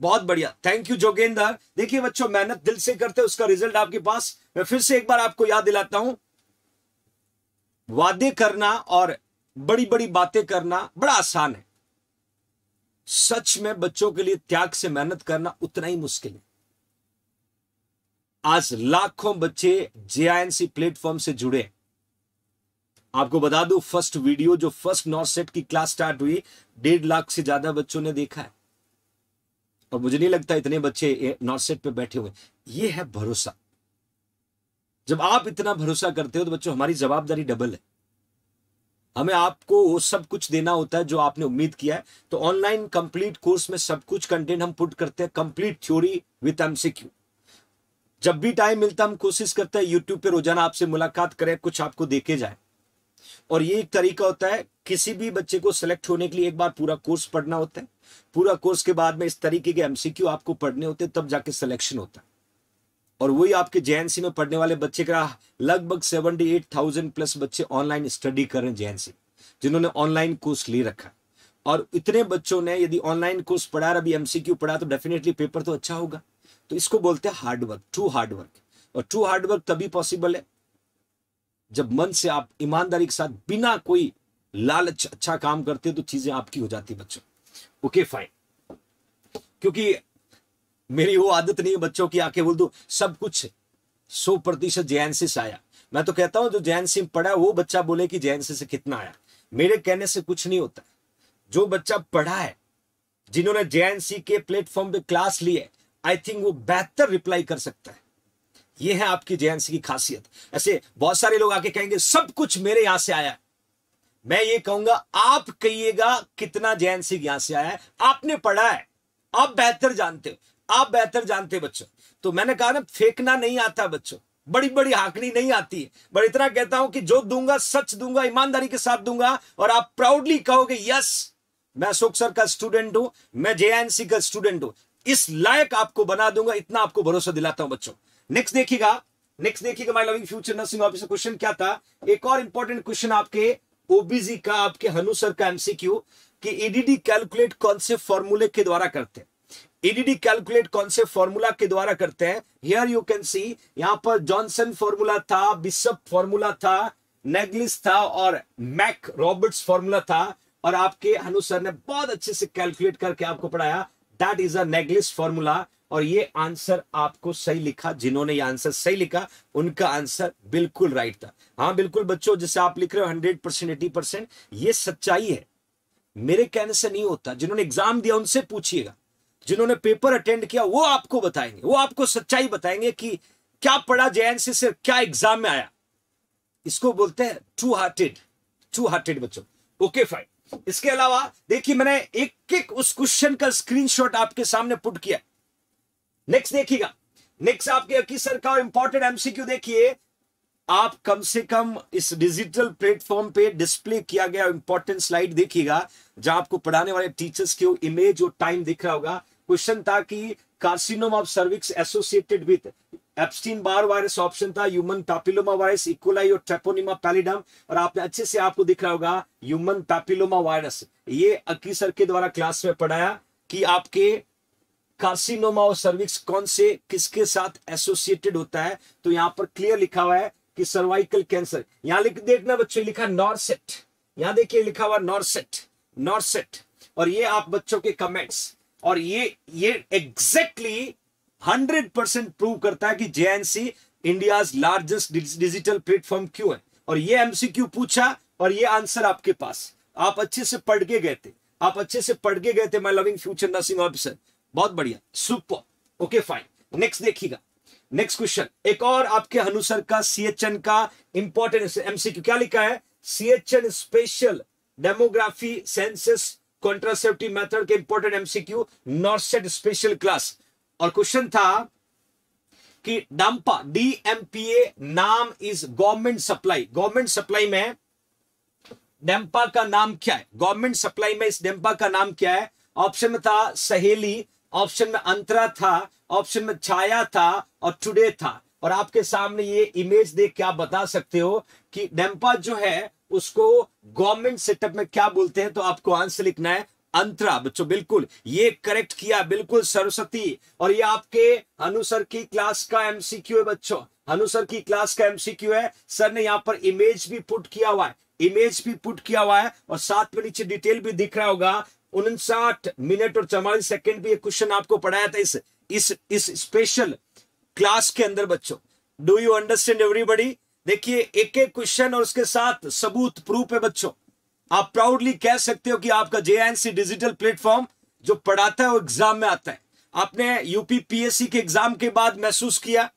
बहुत बढ़िया थैंक यू जोगेंद्र देखिए बच्चों मेहनत दिल से करते हैं उसका रिजल्ट आपके पास मैं फिर से एक बार आपको याद दिलाता हूं वादे करना और बड़ी बड़ी बातें करना बड़ा आसान है सच में बच्चों के लिए त्याग से मेहनत करना उतना ही मुश्किल है आज लाखों बच्चे जेआईएनसी प्लेटफॉर्म से जुड़े आपको बता दू फर्स्ट वीडियो जो फर्स्ट नॉर्थ सेट की क्लास स्टार्ट हुई डेढ़ लाख से ज्यादा बच्चों ने देखा है और मुझे नहीं लगता इतने बच्चे नॉर्थ सेट पे बैठे हुए ये है भरोसा जब आप इतना भरोसा करते हो तो बच्चों हमारी जवाबदारी डबल है हमें आपको वो सब कुछ देना होता है जो आपने उम्मीद किया है तो ऑनलाइन कंप्लीट कोर्स में सब कुछ कंटेंट हम पुट करते हैं कंप्लीट थ्योरी विथ एमसीक्यू जब भी टाइम मिलता हम कोशिश करते हैं यूट्यूब पे रोजाना आपसे मुलाकात करें कुछ आपको देखे जाए और ये एक तरीका होता है किसी भी बच्चे को सिलेक्ट होने के लिए एक बार पूरा कोर्स पढ़ना होता है पूरा कोर्स के बाद में इस तरीके के एमसीक्यू आपको पढ़ने होते हैं तब जाके सिलेक्शन होता है और वही आपके जेएनसी में पढ़ने वाले बच्चे का लगभग सेवेंटी एट थाउजेंड प्लस बच्चे ऑनलाइन स्टडी कर रहे हैं जेएनसी जिन्होंने ऑनलाइन कोर्स ले रखा और इतने बच्चों ने यदि ऑनलाइन कोर्स पढ़ा अभी एमसीक्यू पढ़ा तो डेफिनेटली पेपर तो अच्छा होगा तो इसको बोलते हैं हार्डवर्क ट्रू हार्डवर्क और ट्रू हार्डवर्क तभी पॉसिबल है जब मन से आप ईमानदारी के साथ बिना कोई लालच अच्छा काम करते तो चीजें आपकी हो जाती बच्चों ओके okay, फाइन क्योंकि मेरी वो आदत नहीं है बच्चों की आंखें बोल दो सब कुछ सौ प्रतिशत से आया मैं तो कहता हूं जो जैन सिंह पढ़ा वो बच्चा बोले कि जैन से कितना आया मेरे कहने से कुछ नहीं होता जो बच्चा पढ़ा है जिन्होंने जैन के प्लेटफॉर्म पे क्लास ली है आई थिंक वो बेहतर रिप्लाई कर सकता है ये है आपकी जैन की खासियत ऐसे बहुत सारे लोग आके कहेंगे सब कुछ मेरे यहां से आया मैं ये कहूंगा आप कहिएगा कितना जैन सिंह यहां से आया है आपने पढ़ा है आप बेहतर जानते हो आप बेहतर जानते बच्चों तो मैंने कहा ना फेंकना नहीं आता बच्चों बड़ी बड़ी हाकनी नहीं आती है बट इतना कहता हूं कि जो दूंगा सच दूंगा ईमानदारी के साथ दूंगा और आप प्राउडली कहोगे यस मैं अशोक सर का स्टूडेंट हूं मैं जे का स्टूडेंट हूं इस लायक आपको बना दूंगा इतना आपको भरोसा दिलाता हूं बच्चों नेक्स्ट देखिएगा नेक्स्ट देखिएगा my loving future nursing officer question क्या था एक और इंपॉर्टेंट क्वेश्चन आपके ओबीजी का आपके हनु सर का एमसीक्यू कि एडीडी e कैलकुलेट कौन से फॉर्मूले के द्वारा करते हैं ईडीडी कैलकुलेट कौन से फॉर्मूला के द्वारा करते हैं हियर यू कैन सी यहां पर जॉनसन फॉर्मूला था बिशप फॉर्मूला था नेगलिस था और मैक रॉबर्ट्स फॉर्मूला था और आपके अनुसर ने बहुत अच्छे से कैलकुलेट करके आपको पढ़ाया that is a Naegele's formula और ये आंसर आपको सही लिखा जिन्होंने ये आंसर सही लिखा उनका आंसर बिल्कुल राइट था हाँ बिल्कुल बच्चों जैसे आप लिख रहे हो हंड्रेड परसेंट एटी परसेंट ये सच्चाई है मेरे कहने से नहीं होता जिन्होंने एग्जाम दिया उनसे पूछिएगा जिन्होंने पेपर अटेंड किया वो आपको बताएंगे वो आपको सच्चाई बताएंगे कि क्या पढ़ा जेएनसी से क्या एग्जाम में आया इसको बोलते हैं टू हार्टेड टू हार्टेड बच्चों ओके फाइन इसके अलावा देखिए मैंने एक एक उस क्वेश्चन का स्क्रीनशॉट आपके सामने पुट किया नेक्स्ट देखिएगा नेक्स्ट आपके अकी सर का इंपॉर्टेंट एमसीक्यू देखिए आप कम से कम इस डिजिटल प्लेटफॉर्म पे डिस्प्ले किया गया इंपॉर्टेंट स्लाइड देखिएगा जहां आपको पढ़ाने वाले टीचर्स की इमेज और टाइम दिख रहा होगा क्वेश्चन था कि carcinoma of cervix associated with Epstein Barr virus option था ह्यूमन पैपिलोमा वायरस इकोलाई और ट्रेपोनिमा पैलिडम और आपने अच्छे से आपको दिख रहा होगा ह्यूमन पैपिलोमा वायरस ये अक्की सर के द्वारा क्लास में पढ़ाया कि आपके कार्सिनोमा और सर्विक्स कौन से किसके साथ एसोसिएटेड होता है तो यहां पर क्लियर लिखा हुआ है कि सर्वाइकल कैंसर यहां लिख देखना बच्चों लिखा नॉर्सेट यहां देखिए लिखा हुआ नॉर्सेट नॉर्सेट और ये आप बच्चों के कमेंट्स और ये ये एग्जैक्टली हंड्रेड परसेंट प्रूव करता है कि NC India largest digital platform क्यों है और ये एमसीक्यू पूछा और ये आंसर आपके पास आप अच्छे से पढ़ के गए थे आप अच्छे से पढ़ के गए थे my loving future nursing officer बहुत बढ़िया सुपर ओके फाइन नेक्स्ट देखिएगा नेक्स्ट क्वेश्चन एक और आपके अनुसर का सीएचएन का इंपॉर्टेंट एमसीक्यू क्या लिखा है CHN special demography census contraceptive method के important MCQ NORCET special class और क्वेश्चन था कि डाम्पा डीएमपीए नाम is government supply government supply में डेम्पा का नाम क्या है गवर्नमेंट सप्लाई में इस डेम्पा का नाम क्या है ऑप्शन में था सहेली ऑप्शन में अंतरा था ऑप्शन में छाया था और टुडे था और आपके सामने ये इमेज देख के आप बता सकते हो कि डेम्पा जो है उसको गवर्नमेंट सेटअप में क्या बोलते हैं तो आपको आंसर लिखना है अंतरा बच्चों बिल्कुल ये करेक्ट किया बिल्कुल सरस्वती और ये आपके अनुसर की क्लास का एमसीक्यू है बच्चों अनुसर की क्लास का एमसीक्यू है सर ने यहाँ पर इमेज भी पुट किया हुआ है इमेज भी पुट किया हुआ है और साथ में नीचे डिटेल भी दिख रहा होगा उनसाठ मिनट और चौवालीस सेकंड भी ये क्वेश्चन आपको पढ़ाया था इस इस इस स्पेशल क्लास के अंदर बच्चों डू यू अंडरस्टैंड एवरीबडी देखिए एक एक क्वेश्चन और उसके साथ सबूत प्रूफ है बच्चों आप प्राउडली कह सकते हो कि आपका जे डिजिटल प्लेटफॉर्म जो पढ़ाता है वो एग्जाम में आता है आपने यूपी पीएससी के एग्जाम के बाद महसूस किया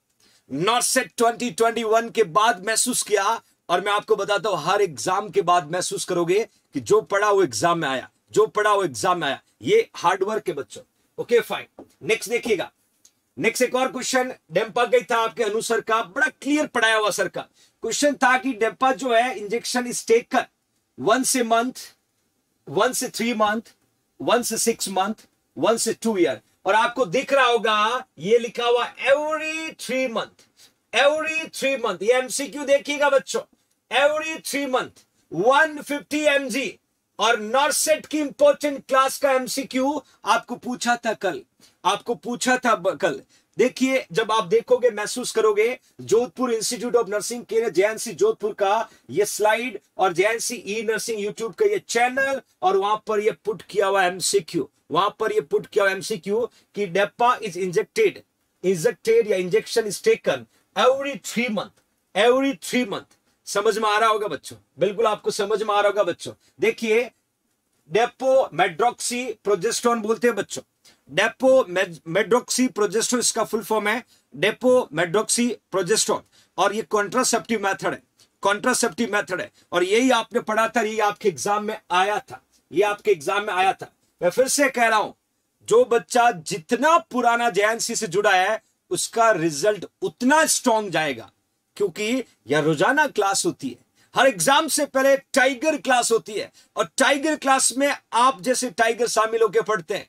नॉर्सेट 2021 के बाद महसूस किया और मैं आपको बताता हूं हर एग्जाम के बाद महसूस करोगे कि जो पढ़ा वो एग्जाम में आया जो पढ़ा वो एग्जाम में आया ये हार्डवर्क है बच्चों ओके फाइन नेक्स्ट देखिएगा नेक्स्ट एक और क्वेश्चन डेम्पा का था आपके अनुसार का बड़ा क्लियर पढ़ाया हुआ सर का क्वेश्चन था कि डेम्पा जो है इंजेक्शन इज टेकन वन से मंथ वन से थ्री मंथ वन से सिक्स मंथ वन से टू ईयर और आपको दिख रहा होगा ये लिखा हुआ every three month every three month ये एमसीक्यू देखिएगा बच्चों every three month 150 fifty G और नॉर्सेट की इंपोर्टेंट क्लास का एमसीक्यू आपको पूछा था कल आपको पूछा था कल देखिए जब आप देखोगे महसूस करोगे जोधपुर इंस्टीट्यूट ऑफ नर्सिंग के जेएनसी जोधपुर का ये स्लाइड और जेएनसी ई नर्सिंग यूट्यूब का ये चैनल और वहां पर ये पुट किया हुआ एमसीक्यू वहां पर ये पुट किया हुआ एमसीक्यू कि डेपा इज इंजेक्टेड इंजेक्टेड या injection is taken every three month every three month समझ में आ रहा होगा बच्चों बिल्कुल आपको समझ में आ रहा होगा बच्चों देखिए डेपो मेड्रोक्सी प्रोजेस्टोन बोलते हैं बच्चों डेपो मेड्रोक्सी प्रोजेस्टोर इसका फुल फॉर्म है डेपो मेड्रोक्सी प्रोजेस्टोर और ये कॉन्ट्रासेप्टिव मेथड है कॉन्ट्रासेप्टिव मेथड है और यही आपने पढ़ा था ये आपके एग्जाम में आया था ये आपके एग्जाम में आया था मैं फिर से कह रहा हूं जो बच्चा जितना पुराना जेएनसी से जुड़ा है उसका रिजल्ट उतना स्ट्रांग जाएगा क्योंकि यह रोजाना क्लास होती है हर एग्जाम से पहले टाइगर क्लास होती है और टाइगर क्लास में आप जैसे टाइगर शामिल होकर पढ़ते हैं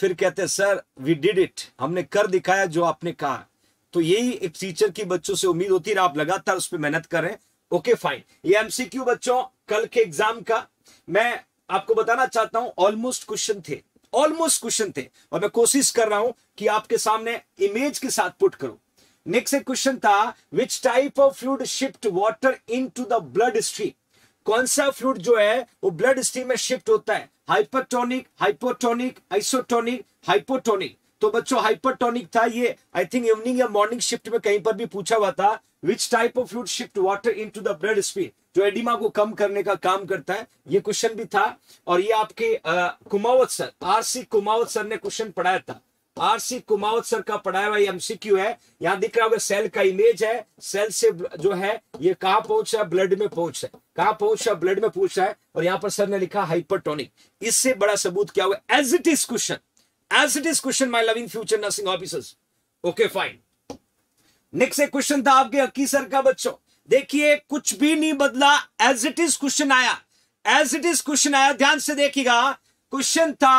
फिर कहते सर वी डिड इट हमने कर दिखाया जो आपने कहा तो यही एक टीचर की बच्चों से उम्मीद होती है आप लगातार उस पर मेहनत करें ओके फाइन ये एमसीक्यू बच्चों कल के एग्जाम का मैं आपको बताना चाहता हूं ऑलमोस्ट क्वेश्चन थे ऑलमोस्ट क्वेश्चन थे और मैं कोशिश कर रहा हूं कि आपके सामने इमेज के साथ पुट करो नेक्स्ट एक क्वेश्चन था which type of fluid shift water into the bloodstream कौन सा फ्लूड जो है वो ब्लड स्ट्रीम में शिफ्ट होता है हाइपरटोनिक हाइपोटोनिक आइसोटोनिक हाइपोटोनिक तो बच्चों हाइपरटोनिक था ये आई थिंक इवनिंग या मॉर्निंग शिफ्ट में कहीं पर भी पूछा हुआ था which type of fluid shift water into the blood speed जो एडिमा को कम करने का काम करता है ये क्वेश्चन भी था और ये आपके Kumawat sir R C Kumawat sir ने क्वेश्चन पढ़ाया था आरसी कुमावत सर का पढ़ाया हुआ एमसीक्यू है यहाँ दिख रहा होगा सेल का इमेज है सेल से जो है ये कहाँ पहुंच रहा है ब्लड में पहुंच रहा है कहा पहुंच रहा है ब्लड में पहुंच रहा है और यहाँ पर सर ने लिखा हाइपरटोनिक इससे बड़ा सबूत क्या हुआ as it is question as it is question my loving future nursing officers okay fine next एक क्वेश्चन था आपके अक्की सर का बच्चों देखिए कुछ भी नहीं बदला एज इट इज क्वेश्चन आया एज इट इज क्वेश्चन आया ध्यान से देखिएगा क्वेश्चन था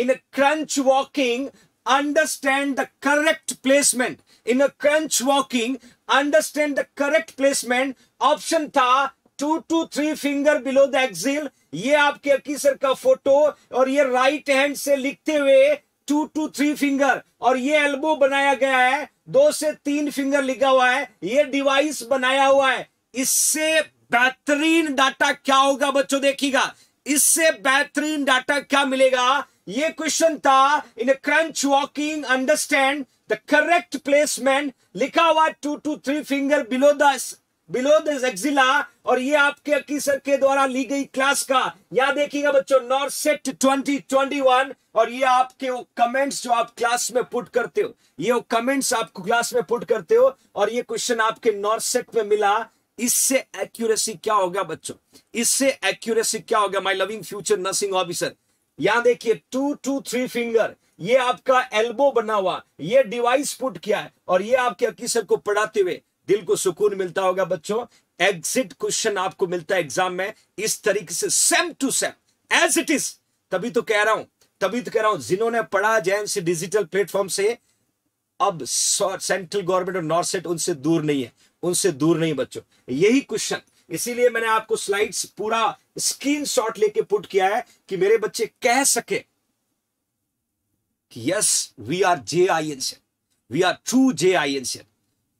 in crunch walking understand the correct placement in a crunch walking understand the correct placement option tha two to three finger below the axil ये आपके अकी का photo और ये राइट हैंड से लिखते हुए टू टू थ्री फिंगर और ये एल्बो बनाया गया है दो से तीन फिंगर लिखा हुआ है ये डिवाइस बनाया हुआ है इससे बेहतरीन डाटा क्या होगा बच्चों देखिएगा इससे बेहतरीन डाटा क्या मिलेगा ये क्वेश्चन था in a crunch walking understand the correct placement लिखा हुआ two to three finger below the below this axilla और ये आपके अकी सर के द्वारा ली गई क्लास का याद देखिएगा बच्चों नॉर्थ सेट 2021 और ये आपके वो कमेंट्स जो आप क्लास में पुट करते हो ये वो कमेंट्स आपको क्लास में पुट करते हो और ये क्वेश्चन आपके नॉर्थ सेट में मिला इससे एक्यूरेसी क्या होगा बच्चों इससे एक्यूरेसी क्या होगा my loving future nursing officer यहां देखिए टू टू थ्री फिंगर ये आपका एल्बो बना हुआ ये डिवाइस पुट किया है और ये आपके अकीसर को पढ़ाते हुए दिल को सुकून मिलता होगा बच्चों एग्जिट क्वेश्चन आपको मिलता है एग्जाम में इस तरीके से same to same as it is तभी तो कह रहा हूं तभी तो कह रहा हूं जिन्होंने पढ़ा जैन से डिजिटल प्लेटफॉर्म से अब सेंट्रल गवर्नमेंट और नॉर्थ सेट उनसे दूर नहीं है उनसे दूर नहीं बच्चों यही क्वेश्चन इसीलिए मैंने आपको स्लाइड्स पूरा स्क्रीन शॉट लेके पुट किया है कि मेरे बच्चे कह सके कि yes we are J I N we are true J I N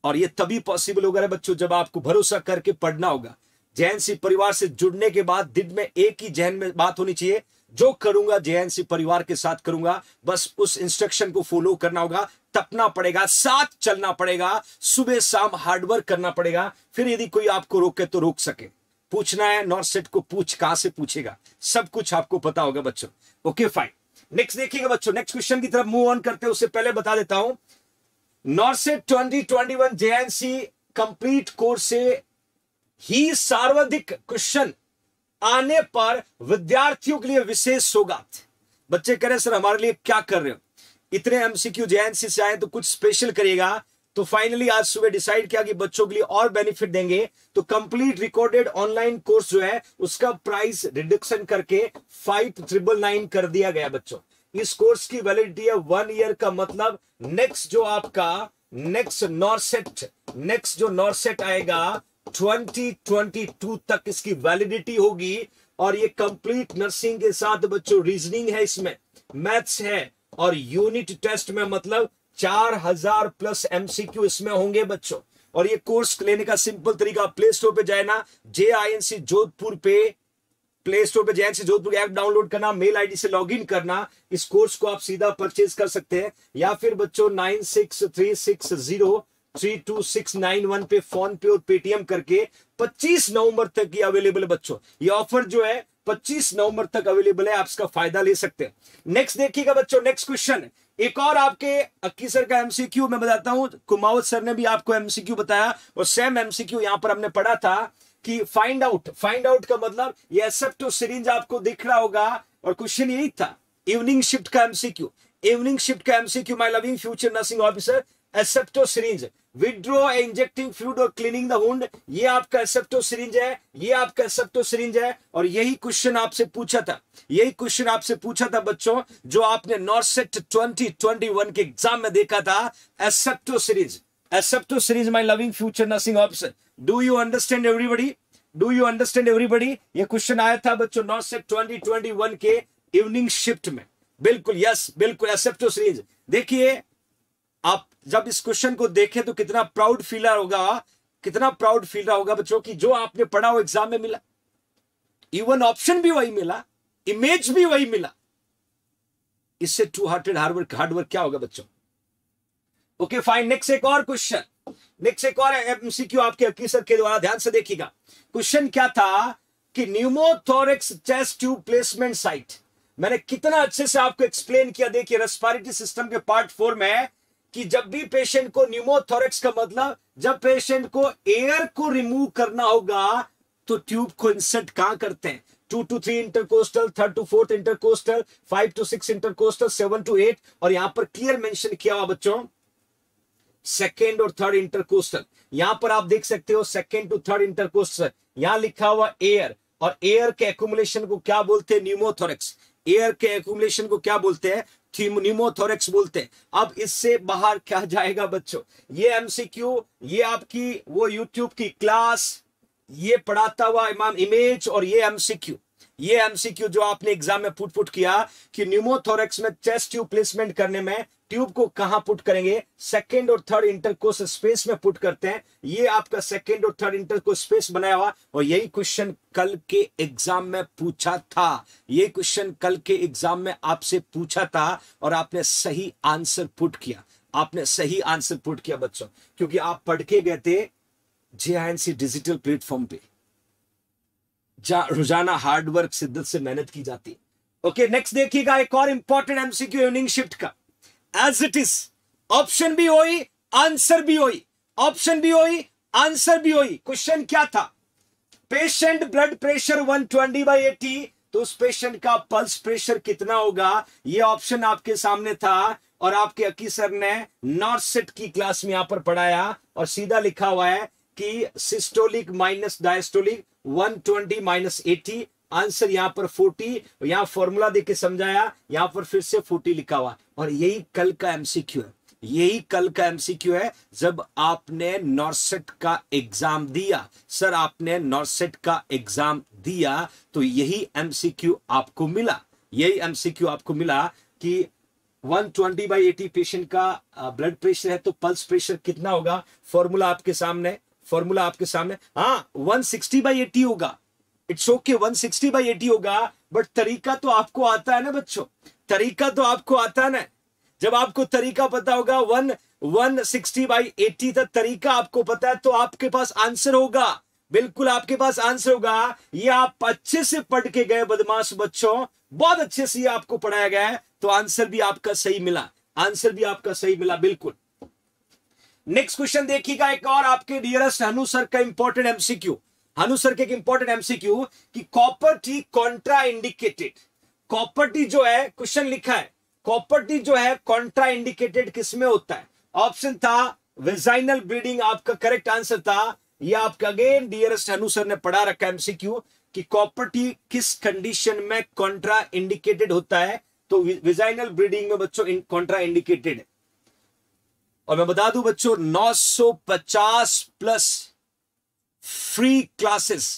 और ये तभी पॉसिबल होगा बच्चों जब आपको भरोसा करके पढ़ना होगा जैन सिंह परिवार से जुड़ने के बाद दिन में एक ही जहन में बात होनी चाहिए जो करूंगा जेएनसी परिवार के साथ करूंगा बस उस इंस्ट्रक्शन को फॉलो करना होगा तपना पड़ेगा साथ चलना पड़ेगा सुबह शाम हार्डवर्क करना पड़ेगा फिर यदि कोई आपको रोके तो रोक सके पूछना है नॉर्थ सेट को पूछ कहां से पूछेगा सब कुछ आपको पता होगा बच्चों ओके फाइन नेक्स्ट देखिएगा बच्चों नेक्स्ट क्वेश्चन की तरफ मूव ऑन करते हैं उससे पहले बता देता हूं NORCET twenty twenty one JNC complete course से ही सर्वाधिक क्वेश्चन आने पर विद्यार्थियों के लिए विशेष सौगात बच्चे कह रहे सर हमारे लिए क्या कर रहे हो इतने एमसीक्यू जेएनसी से आए तो कुछ स्पेशल करिएगा तो फाइनली आज सुबह डिसाइड किया कि बच्चों के लिए और बेनिफिट देंगे तो कंप्लीट रिकॉर्डेड ऑनलाइन कोर्स जो है उसका प्राइस रिडक्शन करके फाइव ट्रिपल नाइन कर दिया गया बच्चों इस कोर्स की वैलिडिटी है वन ईयर का मतलब नेक्स्ट जो आपका नेक्स्ट नॉर्सेट नेक्स्ट जो नॉर्सेट आएगा 2022 तक इसकी वैलिडिटी होगी और ये कंप्लीट नर्सिंग के साथ बच्चों रीजनिंग है इसमें मैथ्स है और यूनिट टेस्ट में मतलब 4000 प्लस एमसीक्यू इसमें होंगे बच्चों और ये कोर्स लेने का सिंपल तरीका प्ले स्टोर पे जाए ना जे आई एन सी जोधपुर पे प्ले स्टोर पे जैन से जोधपुर ऐप डाउनलोड करना मेल आईडी से लॉगिन करना इस कोर्स को आप सीधा परचेज कर सकते हैं या फिर बच्चों nine six three six zero three two six nine one पे फोन पे और पेटीएम करके 25 नवंबर तक ये अवेलेबल है बच्चों ये ऑफर जो है 25 नवंबर तक अवेलेबल है आप इसका फायदा ले सकते हैं नेक्स्ट देखिएगा बच्चों नेक्स्ट क्वेश्चन एक और आपके अक्की सर का एमसीक्यू मैं बताता हूं कुमावत सर ने भी आपको एमसीक्यू बताया और सेम एमसीक्यू यहां पर हमने पढ़ा था कि फाइंड आउट फाइंड आउट का मतलब ये एसेप्टो सीरीज आपको दिख रहा होगा और क्वेश्चन यही था इवनिंग शिफ्ट का एमसीक्यू इवनिंग शिफ्ट का MCQ my loving future nursing officer asepto syringe withdraw injecting fluid और क्लीनिंग द हुड ये आपका सेप्टो सिरिंज है ये आपका सेप्टो सिरिंज है और यही क्वेश्चन आपसे पूछा था यही क्वेश्चन आपसे पूछा था बच्चों जो आपने नॉर्सेट 2021 के एग्जाम में देखा था asepto syringe asepto syringe my loving future nursing option do you understand everybody do you understand everybody ये क्वेश्चन आया था बच्चों नॉर्सेट ट्वेंटी के इवनिंग शिफ्ट में बिल्कुल यस बिल्कुल एसेप्टो सीरीज देखिए जब इस क्वेश्चन को देखें तो कितना प्राउड फील होगा कितना प्राउड फील रहा होगा बच्चों की जो आपने पढ़ा वो एग्जाम में मिला इवन ऑप्शन भी वही मिला इमेज भी वही मिला इससे टू हार्टेड हार्डवर्क हार्डवर्क क्या होगा बच्चों ओके फाइन नेक्स्ट एक और क्वेश्चन नेक्स्ट एक और एमसीक्यू आपके अकी के द्वारा ध्यान से देखिएगा क्वेश्चन क्या था कि pneumothorax chest tube placement site मैंने कितना अच्छे से आपको एक्सप्लेन किया देखिए रेस्पायरेटरी सिस्टम के पार्ट फोर में कि जब भी पेशेंट को न्यूमोथोरेक्स का मतलब जब पेशेंट को एयर को रिमूव करना होगा तो ट्यूब को इंसर्ट कहां करते हैं two to three intercostal third to fourth intercostal five to six intercostal seven to eight और यहां पर क्लियर मेंशन किया हुआ बच्चों सेकेंड और थर्ड इंटरकोस्टल यहां पर आप देख सकते हो सेकेंड टू थर्ड इंटरकोस्टल यहां लिखा हुआ एयर और एयर के एकुमुलेशन को क्या बोलते हैं न्यूमोथोरेक्स एयर के एकुमुलेशन को क्या बोलते हैं न्यूमोथोरेक्स बोलते हैं अब इससे बाहर क्या जाएगा बच्चों ये एमसीक्यू ये आपकी वो यूट्यूब की क्लास ये पढ़ाता हुआ इमाम इमेज और ये एमसीक्यू ये एमसीक्यू जो आपने एग्जाम में फुट फुट किया कि न्यूमोथोरेक्स में चेस्ट ट्यूब प्लेसमेंट करने में ट्यूब को कहां पुट करेंगे सेकेंड और थर्ड इंटरकोर्स स्पेस में पुट करते हैं ये आपका सेकेंड और थर्ड इंटरकोर्स स्पेस बनाया हुआ और यही क्वेश्चन कल के एग्जाम में पूछा था ये क्वेश्चन कल के एग्जाम में आपसे पूछा था और आपने सही आंसर पुट किया आपने सही आंसर पुट किया बच्चों क्योंकि आप पढ़ के गए थे जेआईएनसी डिजिटल प्लेटफॉर्म पे जहां रोजाना हार्डवर्क शिद्दत से मेहनत की जाती है ओके नेक्स्ट देखिएगा एक और इंपॉर्टेंट एमसीक्यू इवनिंग शिफ्ट का एज इट इज ऑप्शन भी हो आंसर भी हो ऑप्शन भी हो आंसर भी हो क्वेश्चन क्या था patient blood pressure 120 twenty by eighty तो उस पेशेंट का पल्स प्रेशर कितना होगा ये ऑप्शन आपके सामने था और आपके अकी सर ने नॉर्थ सेट की क्लास में यहां पर पढ़ाया और सीधा लिखा हुआ है कि systolic minus diastolic 120 twenty minus eighty answer यहां पर 40 यहां फॉर्मूला देके समझाया यहां पर फिर से 40 लिखा हुआ और यही कल का एमसीक्यू है यही कल का एमसीक्यू है जब आपने नॉर्सेट का एग्जाम दिया सर आपने नॉर्सेट का एग्जाम दिया तो यही एमसीक्यू आपको मिला यही एमसीक्यू आपको मिला कि 120 ट्वेंटी बाई एटी पेशेंट का ब्लड प्रेशर है तो पल्स प्रेशर कितना होगा फॉर्मूला आपके सामने फॉर्मूला आपके सामने हाँ वन सिक्सटी बाई एटी होगा it's okay one sixty by eighty होगा बट तरीका तो आपको आता है ना बच्चों तरीका तो आपको आता ना जब आपको तरीका पता होगा one one sixty by eighty तक तरीका आपको पता है तो आपके पास आंसर होगा बिल्कुल आपके पास आंसर होगा ये आप अच्छे से पढ़ के गए बदमाश बच्चों बहुत अच्छे से ये आपको पढ़ाया गया है तो आंसर भी आपका सही मिला आंसर भी आपका सही मिला बिल्कुल नेक्स्ट क्वेश्चन देखिएगा एक और आपके डियरेस्ट हनु सर का इंपॉर्टेंट एमसीक्यू हनु सर के एक इंपॉर्टेंट एमसीक्यू कि copper T contraindicated copper T जो है क्वेश्चन लिखा है कॉपर्टी जो है कॉन्ट्रा इंडिकेटेड किसमें होता है ऑप्शन था विजाइनल ब्लीडिंग आपका करेक्ट आंसर था ये आपका अगेन डियरेस्ट अनुसर ने पढ़ा रखा है एमसीक्यू कि कॉपर्टी किस कंडीशन में कॉन्ट्रा इंडिकेटेड होता है तो विजाइनल ब्रीडिंग में बच्चों कॉन्ट्रा इंडिकेटेड और मैं बता दूं बच्चों 950 plus free classes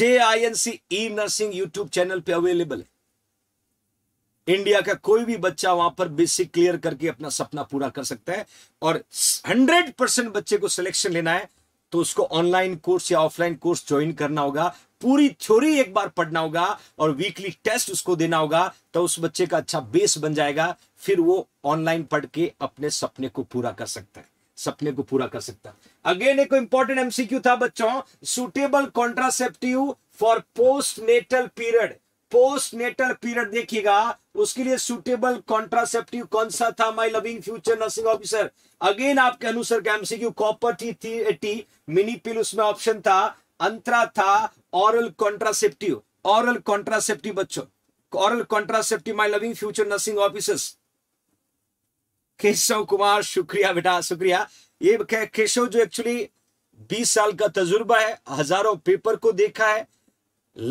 J I N C E nursing YouTube channel पे अवेलेबल है इंडिया का कोई भी बच्चा वहां पर बेसिक क्लियर करके अपना सपना पूरा कर सकता है और हंड्रेड परसेंट बच्चे को सिलेक्शन लेना है तो उसको ऑनलाइन कोर्स या ऑफलाइन कोर्स ज्वाइन करना होगा पूरी थ्योरी एक बार पढ़ना होगा और वीकली टेस्ट उसको देना होगा तो उस बच्चे का अच्छा बेस बन जाएगा फिर वो ऑनलाइन पढ़ के अपने सपने को पूरा कर सकता है सपने को पूरा कर सकता है अगेन एक इंपॉर्टेंट एमसीक्यू था बच्चों suitable contraceptive for postnatal period postnatal period देखिएगा उसके लिए सुटेबल कॉन्ट्रासेप्टिव कौन सा था my loving future nursing officer again आपके अनुसार एमसीक्यू कॉपर टी थी एटी मिनी पिल उसमें ऑप्शन था अंतरा था ऑरल कॉन्ट्रासेप्टिव ऑरल कॉन्ट्रासेप्टिव बच्चों oral contraceptive my loving future nursing officers Keshav Kumar शुक्रिया बेटा शुक्रिया ये केशव जो एक्चुअली 20 साल का तजुर्बा है हजारों पेपर को देखा है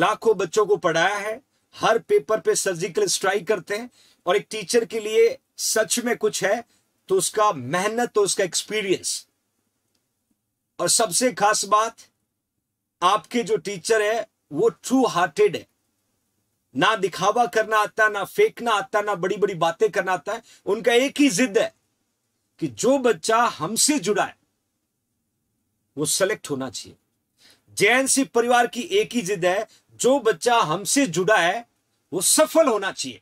लाखों बच्चों को पढ़ाया है हर पेपर पे सर्जिकल स्ट्राइक करते हैं और एक टीचर के लिए सच में कुछ है तो उसका मेहनत तो उसका एक्सपीरियंस और सबसे खास बात आपके जो टीचर है वो ट्रू हार्टेड है ना दिखावा करना आता है ना फेंकना आता ना बड़ी बड़ी बातें करना आता है उनका एक ही जिद है कि जो बच्चा हमसे जुड़ा है वो सेलेक्ट होना चाहिए जैन सिख परिवार की एक ही जिद है जो बच्चा हमसे जुड़ा है वो सफल होना चाहिए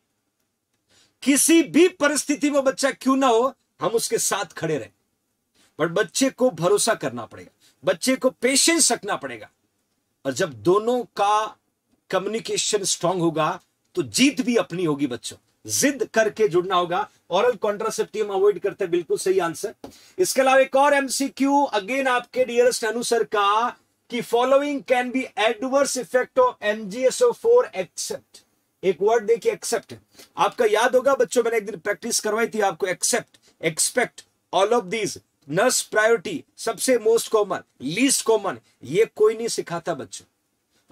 किसी भी परिस्थिति में बच्चा क्यों ना हो हम उसके साथ खड़े रहे बट बच्चे को भरोसा करना पड़ेगा बच्चे को पेशेंस रखना पड़ेगा और जब दोनों का कम्युनिकेशन स्ट्रांग होगा तो जीत भी अपनी होगी बच्चों जिद करके जुड़ना होगा ओरल कॉन्ट्रासेप्टिव अवॉइड करते हैं बिल्कुल सही आंसर इसके अलावा एक और एमसीक्यू अगेन आपके डियरेस्ट अनुसर का कि following can be adverse effect of MgSO four except एक वर्ड देखिए एक्सेप्ट आपका याद होगा बच्चों मैंने एक दिन प्रैक्टिस करवाई थी आपको except expect all of these nurse priority सबसे मोस्ट कॉमन लीस्ट कॉमन ये कोई नहीं सिखाता बच्चों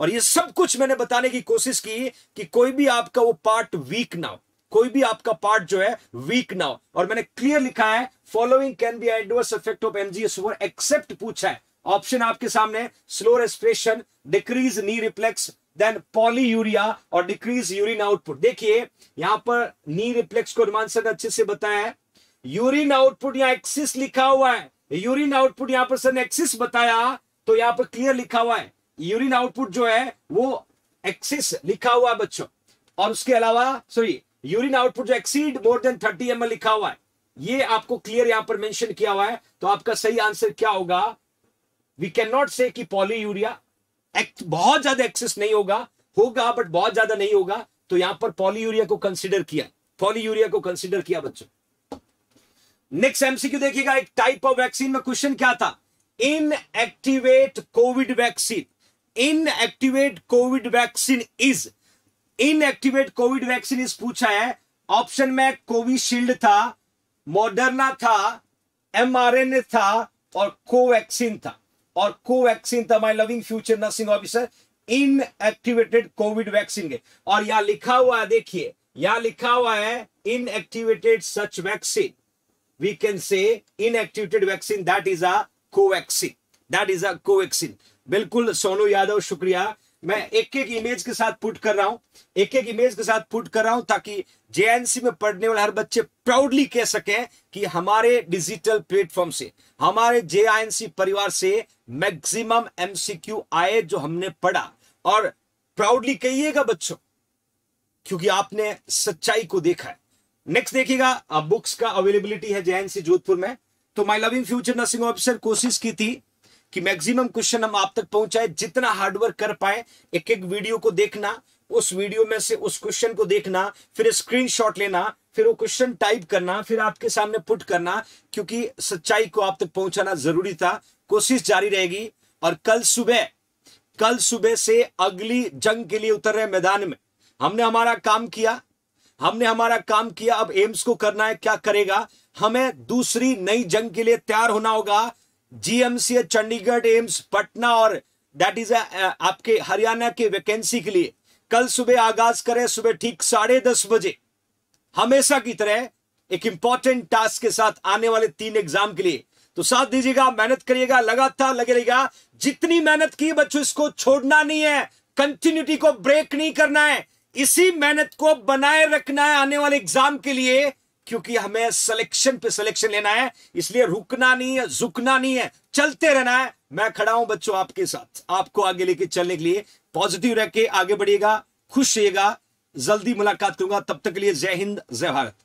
और ये सब कुछ मैंने बताने की कोशिश की कि कोई भी आपका वो पार्ट वीक ना हो कोई भी आपका पार्ट जो है वीक ना हो और मैंने क्लियर लिखा है following can be adverse effect of MgS except पूछा है ऑप्शन आपके सामने slow respiration decrease knee reflex then polyuria और डिक्रीज यूरिन आउटपुट देखिए यहां पर नी रिफ्लेक्स को हनुमान सर ने अच्छे से बताया है यूरिन आउटपुट यहां एक्सिस लिखा हुआ है यूरिन आउटपुट यहां पर सर ने एक्सिस बताया तो यहां पर क्लियर लिखा हुआ है यूरिन आउटपुट जो है वो एक्सिस लिखा हुआ है बच्चों और उसके अलावा सॉरी यूरिन आउटपुट जो exceed more than thirty M लिखा हुआ है ये आपको क्लियर यहां पर मेंशन किया हुआ है तो आपका सही आंसर क्या होगा वी कैन नॉट से कि पॉली यूरिया बहुत ज्यादा एक्सेस नहीं होगा होगा बट बहुत ज्यादा नहीं होगा तो यहां पर पॉली यूरिया को कंसिडर किया पॉली यूरिया को कंसिडर किया बच्चों नेक्स्ट एमसीक्यू देखिएगा एक टाइप ऑफ वैक्सीन में क्वेश्चन क्या था inactivate COVID vaccine inactivate COVID vaccine is inactivate COVID vaccine is पूछा है ऑप्शन में कोविशील्ड था मॉडर्ना था एमआरएनए था और कोवैक्सीन था और कोवैक्सीन था my loving future nursing officer inactivated COVID vaccine और यहां लिखा हुआ है देखिए यहां लिखा हुआ है inactivated such vaccine we can say inactivated vaccine that is a Covaxin that is a Covaxin बिल्कुल सोनू यादव शुक्रिया मैं एक एक इमेज के साथ पुट कर रहा हूं एक एक इमेज के साथ पुट कर रहा हूं ताकि जेएनसी में पढ़ने वाले हर बच्चे प्राउडली कह सकें कि हमारे डिजिटल प्लेटफॉर्म से हमारे जे परिवार से मैक्सिमम एमसीक्यू आए जो हमने पढ़ा और प्राउडली कहिएगा बच्चों क्योंकि आपने सच्चाई को देखा है नेक्स्ट देखिएगा बुक्स uh, का अवेलेबिलिटी है जेएनसी जोधपुर में तो my loving future nursing officer कोशिश की थी कि मैक्सिमम क्वेश्चन हम आप तक पहुंचाए जितना हार्डवर्क कर पाए एक एक वीडियो को देखना उस वीडियो में से उस क्वेश्चन को देखना फिर स्क्रीनशॉट लेना फिर वो क्वेश्चन टाइप करना फिर आपके सामने पुट करना क्योंकि सच्चाई को आप तक पहुंचाना जरूरी था कोशिश जारी रहेगी और कल सुबह कल सुबह से अगली जंग के लिए उतर रहे मैदान में हमने हमारा काम किया हमने हमारा काम किया अब एम्स को करना है क्या करेगा हमें दूसरी नई जंग के लिए तैयार होना होगा जीएमसीएच चंडीगढ़ एम्स पटना और दैट इज uh, uh, आपके हरियाणा के वैकेंसी के लिए कल सुबह आगाज करें सुबह ठीक साढ़े दस बजे हमेशा की तरह एक इंपॉर्टेंट टास्क के साथ आने वाले तीन एग्जाम के लिए तो साथ दीजिएगा मेहनत करिएगा लगातार लगे रहेगा जितनी मेहनत की बच्चों इसको छोड़ना नहीं है कंटिन्यूटी को ब्रेक नहीं करना है इसी मेहनत को बनाए रखना है आने वाले एग्जाम के लिए क्योंकि हमें सिलेक्शन पे सिलेक्शन लेना है इसलिए रुकना नहीं है झुकना नहीं है चलते रहना है मैं खड़ा हूं बच्चों आपके साथ आपको आगे लेके चलने के लिए पॉजिटिव रह के आगे बढ़िएगा खुश रहिएगा जल्दी मुलाकात करूंगा तब तक के लिए जय हिंद जय भारत